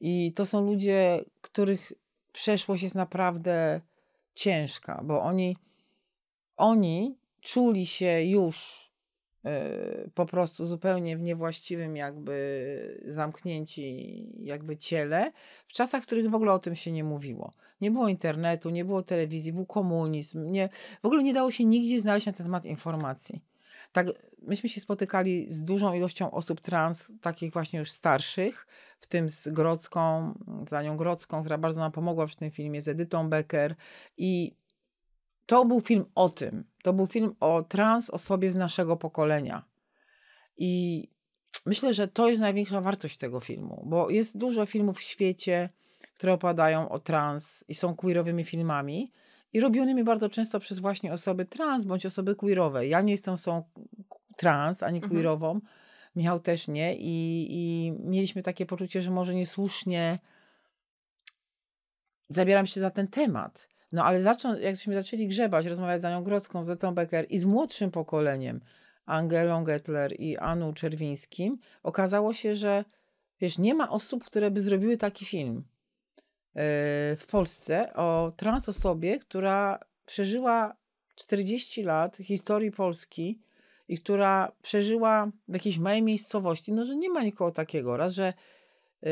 I to są ludzie, których przeszłość jest naprawdę ciężka, bo oni, oni czuli się już y, po prostu zupełnie w niewłaściwym jakby zamknięci jakby ciele, w czasach, w których w ogóle o tym się nie mówiło. Nie było internetu, nie było telewizji, był komunizm, nie, w ogóle nie dało się nigdzie znaleźć na ten temat informacji. Tak, myśmy się spotykali z dużą ilością osób trans, takich właśnie już starszych, w tym z Grodzką, z Anią Grodzką, która bardzo nam pomogła przy tym filmie, z Edytą Becker i to był film o tym, to był film o trans osobie z naszego pokolenia. I myślę, że to jest największa wartość tego filmu, bo jest dużo filmów w świecie, które opadają o trans i są queerowymi filmami i robionymi bardzo często przez właśnie osoby trans bądź osoby queerowe. Ja nie jestem są trans ani mhm. queerową, mhm. Michał też nie I, i mieliśmy takie poczucie, że może niesłusznie zabieram się za ten temat. No ale zaczą, jakśmy zaczęli grzebać, rozmawiać z Anią Grodzką, z Zetą Becker i z młodszym pokoleniem, Angelą Gettler i Anu Czerwińskim, okazało się, że wiesz, nie ma osób, które by zrobiły taki film yy, w Polsce o trans osobie, która przeżyła 40 lat historii Polski i która przeżyła w jakiejś małej miejscowości, no że nie ma nikogo takiego. Raz, że yy,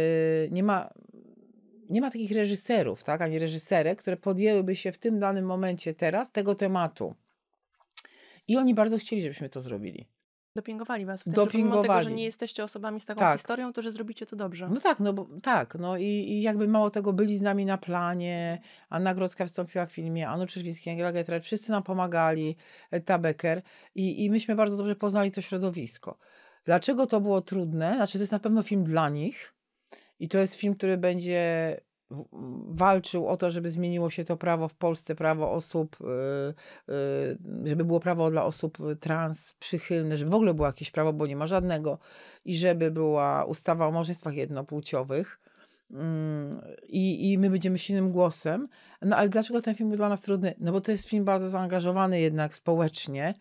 nie ma nie ma takich reżyserów, tak, ani reżyserek, które podjęłyby się w tym danym momencie teraz tego tematu. I oni bardzo chcieli, żebyśmy to zrobili. Dopingowali was w tym, Dopingowali. że tego, że nie jesteście osobami z taką tak. historią, to że zrobicie to dobrze. No tak, no bo, tak, no i, i jakby mało tego byli z nami na planie, Anna Grodzka wystąpiła w filmie, Anu Czerwiński, Angela Getra, wszyscy nam pomagali, ta Becker i, i myśmy bardzo dobrze poznali to środowisko. Dlaczego to było trudne? Znaczy to jest na pewno film dla nich, i to jest film, który będzie walczył o to, żeby zmieniło się to prawo w Polsce, prawo osób, y, y, żeby było prawo dla osób trans przychylne, żeby w ogóle było jakieś prawo, bo nie ma żadnego i żeby była ustawa o małżeństwach jednopłciowych. Mm, I, I my będziemy silnym głosem. No ale dlaczego ten film był dla nas trudny? No bo to jest film bardzo zaangażowany jednak społecznie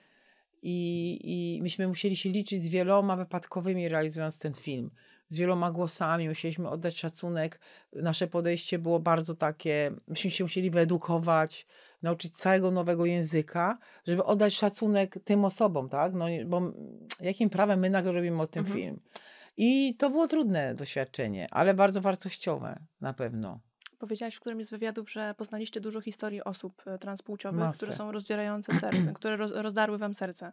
i, i myśmy musieli się liczyć z wieloma wypadkowymi realizując ten film z wieloma głosami, musieliśmy oddać szacunek. Nasze podejście było bardzo takie, myśmy się musieli wyedukować, nauczyć całego nowego języka, żeby oddać szacunek tym osobom, tak? No, bo jakim prawem my nagle robimy o tym mhm. film? I to było trudne doświadczenie, ale bardzo wartościowe na pewno. Powiedziałaś w którymś z wywiadów, że poznaliście dużo historii osób e, transpłciowych, Masę. które są rozdzierające serce, które roz, rozdarły wam serce.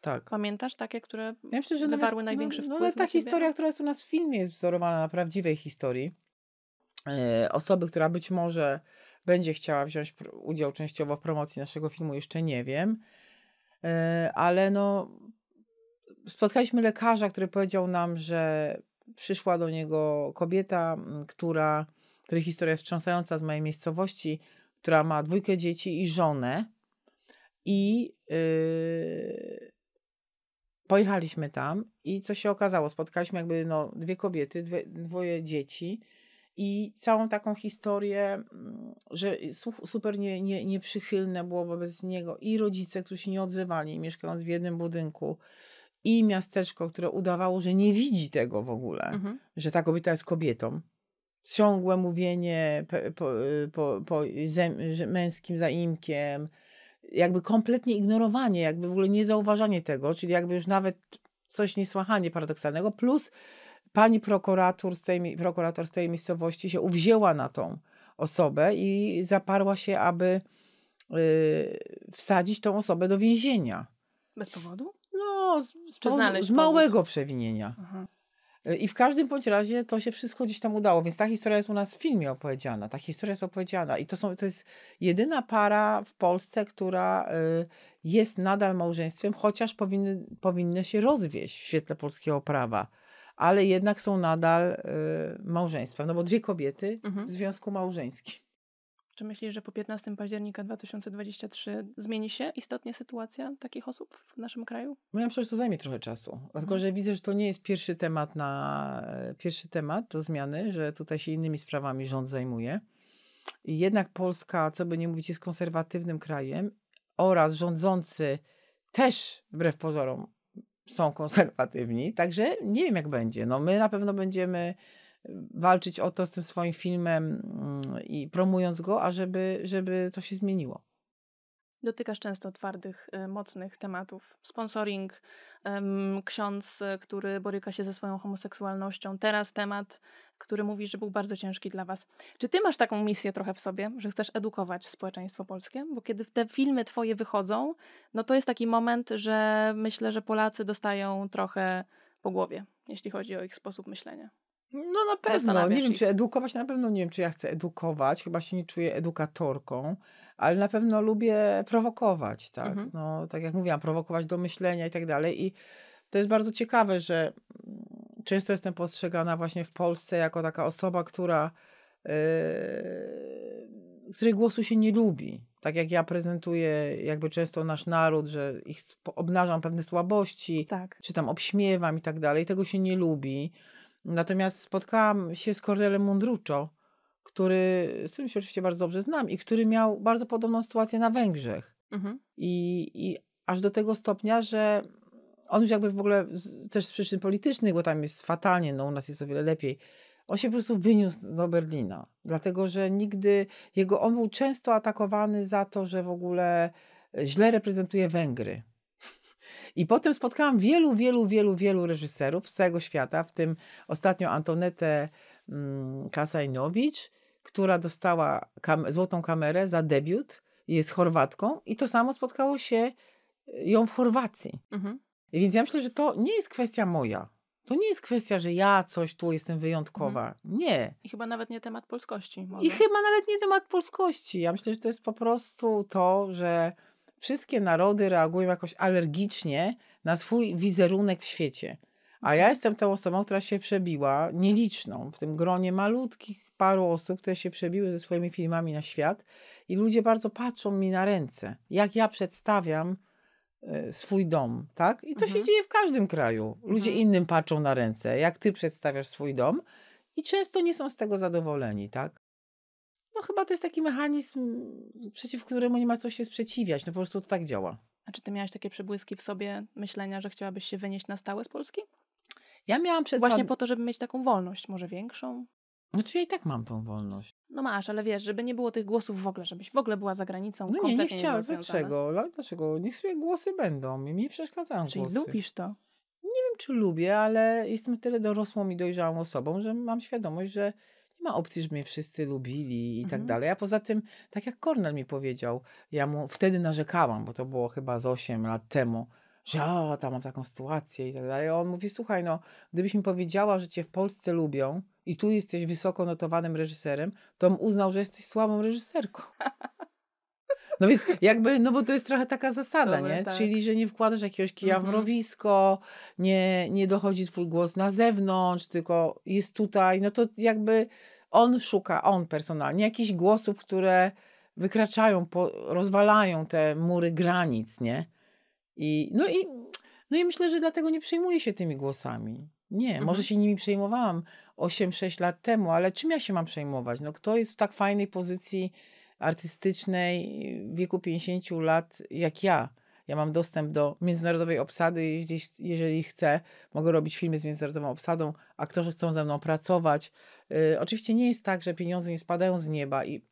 Tak. Pamiętasz takie, które ja myślę, że wywarły nawet, największy no, no wpływ? No ale ta historia, która jest u nas w filmie, jest wzorowana na prawdziwej historii. E, osoby, która być może będzie chciała wziąć udział częściowo w promocji naszego filmu, jeszcze nie wiem. E, ale no, spotkaliśmy lekarza, który powiedział nam, że przyszła do niego kobieta, która, której historia jest wstrząsająca z mojej miejscowości, która ma dwójkę dzieci i żonę. I y, Pojechaliśmy tam i co się okazało? Spotkaliśmy jakby no, dwie kobiety, dwie, dwoje dzieci i całą taką historię, mm, że super nie, nie, nieprzychylne było wobec niego i rodzice, którzy się nie odzywali, mieszkając w jednym budynku, i miasteczko, które udawało, że nie widzi tego w ogóle, mhm. że ta kobieta jest kobietą. Ciągłe mówienie po, po, po, po zem, męskim zaimkiem, jakby kompletnie ignorowanie, jakby w ogóle niezauważanie tego, czyli jakby już nawet coś niesłychanie paradoksalnego, plus pani prokurator z tej, prokurator z tej miejscowości się uwzięła na tą osobę i zaparła się, aby y, wsadzić tą osobę do więzienia. Bez powodu? No, z, z, z małego powód? przewinienia. Aha. Y, I w każdym bądź razie to się wszystko gdzieś tam udało, więc ta historia jest u nas w filmie opowiedziana, ta historia jest opowiedziana i to, są, to jest jedyna para w Polsce, która y, jest nadal małżeństwem, chociaż powinny, powinny się rozwieść w świetle polskiego prawa, ale jednak są nadal y, małżeństwem, no bo dwie kobiety mhm. w związku małżeńskim. Czy myślisz, że po 15 października 2023 zmieni się istotnie sytuacja takich osób w naszym kraju? No ja myślę, że to zajmie trochę czasu. Dlatego, mhm. że widzę, że to nie jest pierwszy temat na pierwszy temat do zmiany, że tutaj się innymi sprawami rząd zajmuje. I jednak Polska, co by nie mówić, jest konserwatywnym krajem oraz rządzący też wbrew pozorom są konserwatywni, także nie wiem jak będzie. No my na pewno będziemy walczyć o to z tym swoim filmem mm, i promując go, a żeby, żeby to się zmieniło. Dotykasz często twardych, y, mocnych tematów. Sponsoring, ksiądz, który boryka się ze swoją homoseksualnością. Teraz temat, który mówi, że był bardzo ciężki dla Was. Czy Ty masz taką misję trochę w sobie, że chcesz edukować społeczeństwo polskie? Bo kiedy te filmy Twoje wychodzą, no to jest taki moment, że myślę, że Polacy dostają trochę po głowie, jeśli chodzi o ich sposób myślenia. No na pewno, nie wiem czy edukować, na pewno nie wiem czy ja chcę edukować, chyba się nie czuję edukatorką, ale na pewno lubię prowokować, tak, mhm. no tak jak mówiłam, prowokować do myślenia i tak dalej i to jest bardzo ciekawe, że mm, często jestem postrzegana właśnie w Polsce jako taka osoba, która yy, której głosu się nie lubi. Tak jak ja prezentuję jakby często nasz naród, że ich obnażam pewne słabości, tak. czy tam obśmiewam i tak dalej, tego się nie lubi. Natomiast spotkałam się z Kordelem Mundruczo, który, z którym się oczywiście bardzo dobrze znam i który miał bardzo podobną sytuację na Węgrzech. Mhm. I, I aż do tego stopnia, że on już jakby w ogóle z, też z przyczyn politycznych, bo tam jest fatalnie, no u nas jest o wiele lepiej, on się po prostu wyniósł do Berlina, dlatego że nigdy jego, on był często atakowany za to, że w ogóle źle reprezentuje Węgry. I potem spotkałam wielu, wielu, wielu, wielu reżyserów z całego świata, w tym ostatnio Antonetę mm, Kasajnowicz, która dostała kam złotą kamerę za debiut, jest Chorwatką i to samo spotkało się y, ją w Chorwacji. Mhm. Więc ja myślę, że to nie jest kwestia moja. To nie jest kwestia, że ja coś tu jestem wyjątkowa. Mhm. Nie. I chyba nawet nie temat polskości. Może. I chyba nawet nie temat polskości. Ja myślę, że to jest po prostu to, że wszystkie narody reagują jakoś alergicznie na swój wizerunek w świecie. A ja mhm. jestem tą osobą, która się przebiła, nieliczną, w tym gronie malutkich paru osób, które się przebiły ze swoimi filmami na świat i ludzie bardzo patrzą mi na ręce, jak ja przedstawiam e, swój dom, tak? I to mhm. się dzieje w każdym kraju. Ludzie mhm. innym patrzą na ręce, jak ty przedstawiasz swój dom i często nie są z tego zadowoleni, tak? No chyba to jest taki mechanizm, przeciw któremu nie ma co się sprzeciwiać. No po prostu to tak działa. A czy ty miałaś takie przebłyski w sobie myślenia, że chciałabyś się wynieść na stałe z Polski? Ja miałam przed... Właśnie po to, żeby mieć taką wolność, może większą? No czy ja i tak mam tą wolność. No masz, ale wiesz, żeby nie było tych głosów w ogóle, żebyś w ogóle była za granicą. No nie, nie chciałam. Dlaczego? Dlaczego? Niech sobie głosy będą. I mi przeszkadzają Czyli głosy. Czyli lubisz to? Nie wiem, czy lubię, ale jestem tyle dorosłą i dojrzałą osobą, że mam świadomość, że nie ma opcji, żeby mnie wszyscy lubili i tak mhm. dalej. A poza tym, tak jak Kornel mi powiedział, ja mu wtedy narzekałam, bo to było chyba z 8 lat temu, że tam mam taką sytuację i tak dalej. on mówi, słuchaj, no, gdybyś mi powiedziała, że cię w Polsce lubią i tu jesteś wysoko notowanym reżyserem, to bym uznał, że jesteś słabą reżyserką. [laughs] No więc jakby, no bo to jest trochę taka zasada, nie? Tak. Czyli, że nie wkładasz jakiegoś kija mm w mhm. mrowisko, nie, nie dochodzi twój głos na zewnątrz, tylko jest tutaj, no to jakby on szuka, on personalnie, jakichś głosów, które wykraczają, po, rozwalają te mury granic, nie? I, no, i, no i myślę, że dlatego nie przejmuję się tymi głosami. Nie, mhm. może się nimi przejmowałam 8-6 lat temu, ale czym ja się mam przejmować? No kto jest w tak fajnej pozycji artystycznej w wieku 50 lat jak ja. Ja mam dostęp do międzynarodowej obsady, jeżeli, jeżeli chcę, mogę robić filmy z międzynarodową obsadą, aktorzy chcą ze mną pracować. Yy, oczywiście nie jest tak, że pieniądze nie spadają z nieba i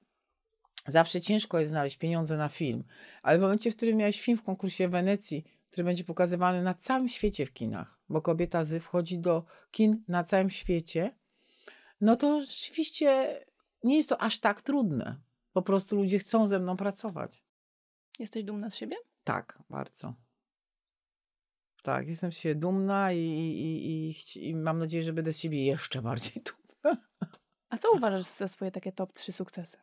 zawsze ciężko jest znaleźć pieniądze na film, ale w momencie, w którym miałeś film w konkursie w Wenecji, który będzie pokazywany na całym świecie w kinach, bo kobieta y wchodzi do kin na całym świecie, no to rzeczywiście nie jest to aż tak trudne. Po prostu ludzie chcą ze mną pracować. Jesteś dumna z siebie? Tak, bardzo. Tak, jestem się dumna i, i, i, i, mam nadzieję, że będę z siebie jeszcze bardziej dumna. A co uważasz za swoje takie top trzy sukcesy?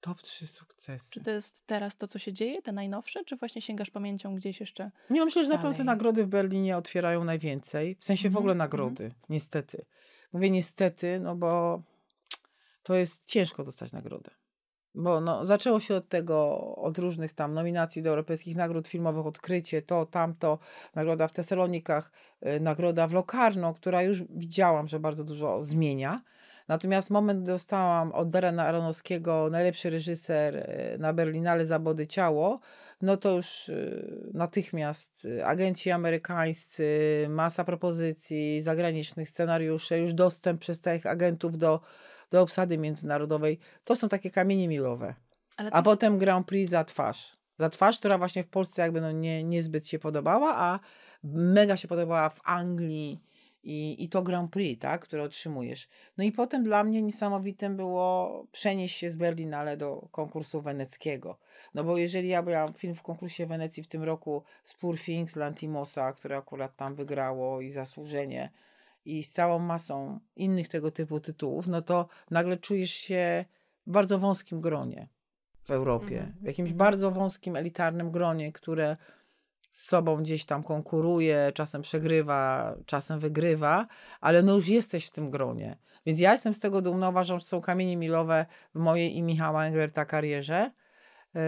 Top trzy sukcesy. Czy to jest teraz to, co się dzieje, te najnowsze, czy właśnie sięgasz pamięcią gdzieś jeszcze? Nie, myślę, że na pewno te nagrody w Berlinie otwierają najwięcej. W sensie w mhm, ogóle nagrody, mm -hmm. niestety. Mówię niestety, no bo to jest ciężko dostać nagrodę bo no, zaczęło się od tego, od różnych tam nominacji do europejskich nagród filmowych, odkrycie, to, tamto, nagroda w Tesalonikach, y, nagroda w lokarno która już widziałam, że bardzo dużo zmienia. Natomiast moment dostałam od Darena Aronowskiego najlepszy reżyser y, na Berlinale Zabody Ciało, no to już y, natychmiast agenci amerykańscy, masa propozycji zagranicznych, scenariuszy, już dostęp przez tych agentów do do obsady międzynarodowej. To są takie kamienie milowe. Ale a potem jest... Grand Prix za twarz. Za twarz, która właśnie w Polsce jakby no nie, niezbyt się podobała, a mega się podobała w Anglii i, i to Grand Prix, tak, które otrzymujesz. No i potem dla mnie niesamowitym było przenieść się z Berlinale do konkursu weneckiego. No bo jeżeli ja miałam film w konkursie Wenecji w tym roku Spur Things Lantimosa, które akurat tam wygrało i zasłużenie, i z całą masą innych tego typu tytułów, no to nagle czujesz się w bardzo wąskim gronie w Europie, mhm, w jakimś mhm. bardzo wąskim, elitarnym gronie, które z sobą gdzieś tam konkuruje, czasem przegrywa, czasem wygrywa, ale no już jesteś w tym gronie. Więc ja jestem z tego dumna, uważam, że są kamienie milowe w mojej i Michała Englerta karierze yy,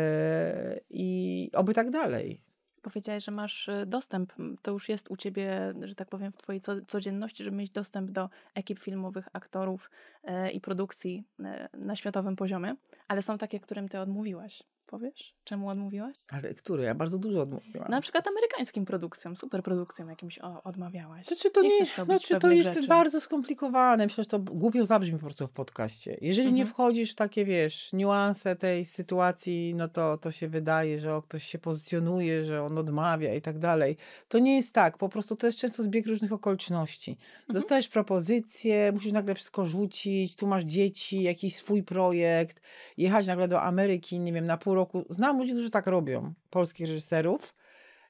i oby tak dalej. Powiedziałeś, że masz y, dostęp, to już jest u ciebie, że tak powiem, w twojej codzienności, żeby mieć dostęp do ekip filmowych, aktorów e, i produkcji e, na światowym poziomie, ale są takie, którym ty odmówiłaś. Powiesz, czemu odmówiłaś? Ale który? Ja bardzo dużo odmówiłam. Na przykład amerykańskim produkcjom, superprodukcjom jakimś o, odmawiałaś. Znaczy to nie, nie znaczy to jest bardzo skomplikowane. Myślę, że to głupio zabrzmi po prostu w podcaście. Jeżeli mhm. nie wchodzisz w takie, wiesz, niuanse tej sytuacji, no to, to się wydaje, że ktoś się pozycjonuje, że on odmawia i tak dalej. To nie jest tak. Po prostu to jest często zbieg różnych okoliczności. Mhm. Dostajesz propozycję, musisz nagle wszystko rzucić, tu masz dzieci, jakiś swój projekt, jechać nagle do Ameryki, nie wiem, na pół roku. Znam ludzi, którzy tak robią, polskich reżyserów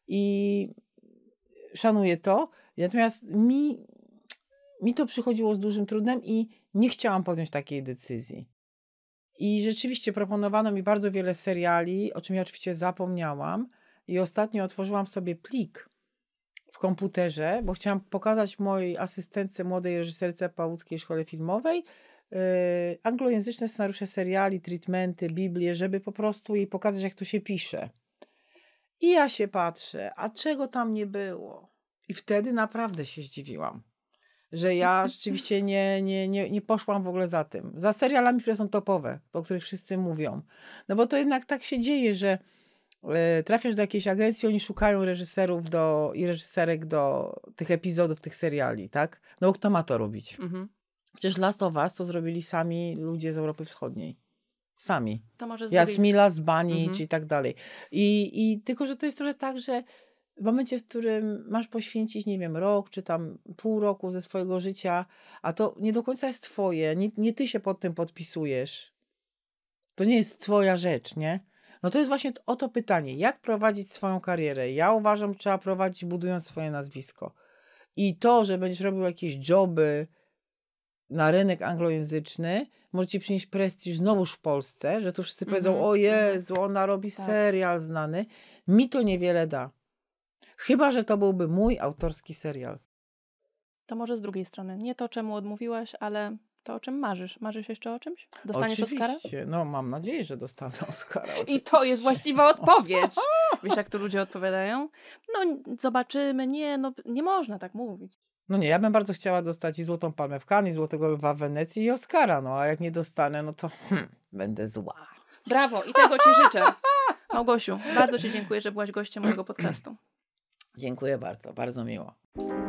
i szanuję to. Natomiast mi, mi to przychodziło z dużym trudem i nie chciałam podjąć takiej decyzji. I rzeczywiście proponowano mi bardzo wiele seriali, o czym ja oczywiście zapomniałam. I ostatnio otworzyłam sobie plik w komputerze, bo chciałam pokazać mojej asystentce, młodej reżyserce Pałuckiej Szkole Filmowej, Y, anglojęzyczne scenariusze seriali, treatmenty, Biblię, żeby po prostu jej pokazać, jak to się pisze. I ja się patrzę, a czego tam nie było? I wtedy naprawdę się zdziwiłam, że ja [laughs] rzeczywiście nie, nie, nie, nie poszłam w ogóle za tym. Za serialami, które są topowe, o których wszyscy mówią. No bo to jednak tak się dzieje, że y, trafiasz do jakiejś agencji, oni szukają reżyserów do, i reżyserek do tych epizodów, tych seriali, tak? No bo kto ma to robić? Mhm. Przecież Last of Us to zrobili sami ludzie z Europy Wschodniej. Sami. To może zrobić. Jasmila, Zbanic mhm. i tak dalej. I, I tylko, że to jest trochę tak, że w momencie, w którym masz poświęcić, nie wiem, rok czy tam pół roku ze swojego życia, a to nie do końca jest twoje, nie, nie ty się pod tym podpisujesz. To nie jest twoja rzecz, nie? No to jest właśnie o to pytanie, jak prowadzić swoją karierę? Ja uważam, trzeba prowadzić budując swoje nazwisko. I to, że będziesz robił jakieś joby, na rynek anglojęzyczny możecie przynieść prestiż znowuż w Polsce, że tu wszyscy mm -hmm. powiedzą, mhm, o mhm. Jezu, ona robi tak. serial znany. Mi to niewiele da. Chyba, że to byłby mój autorski serial. To może z drugiej strony. Nie to, czemu odmówiłaś, ale to, o czym marzysz. Marzysz jeszcze o czymś? Dostaniesz Oczywiście. Oscara? No, mam nadzieję, że dostanę Oscara. Oczywiście. I to jest właściwa odpowiedź. Wiesz, jak tu ludzie odpowiadają? No, zobaczymy. Nie, no, nie można tak mówić. No nie, ja bym bardzo chciała dostać i Złotą Palmę w Cannes, i Złotego Lwa w Wenecji, i Oscara, no a jak nie dostanę, no to hmm, będę zła. Brawo i tego Ci życzę. Małgosiu, bardzo Ci dziękuję, że byłaś gościem mojego podcastu. Dziękuję bardzo, bardzo miło.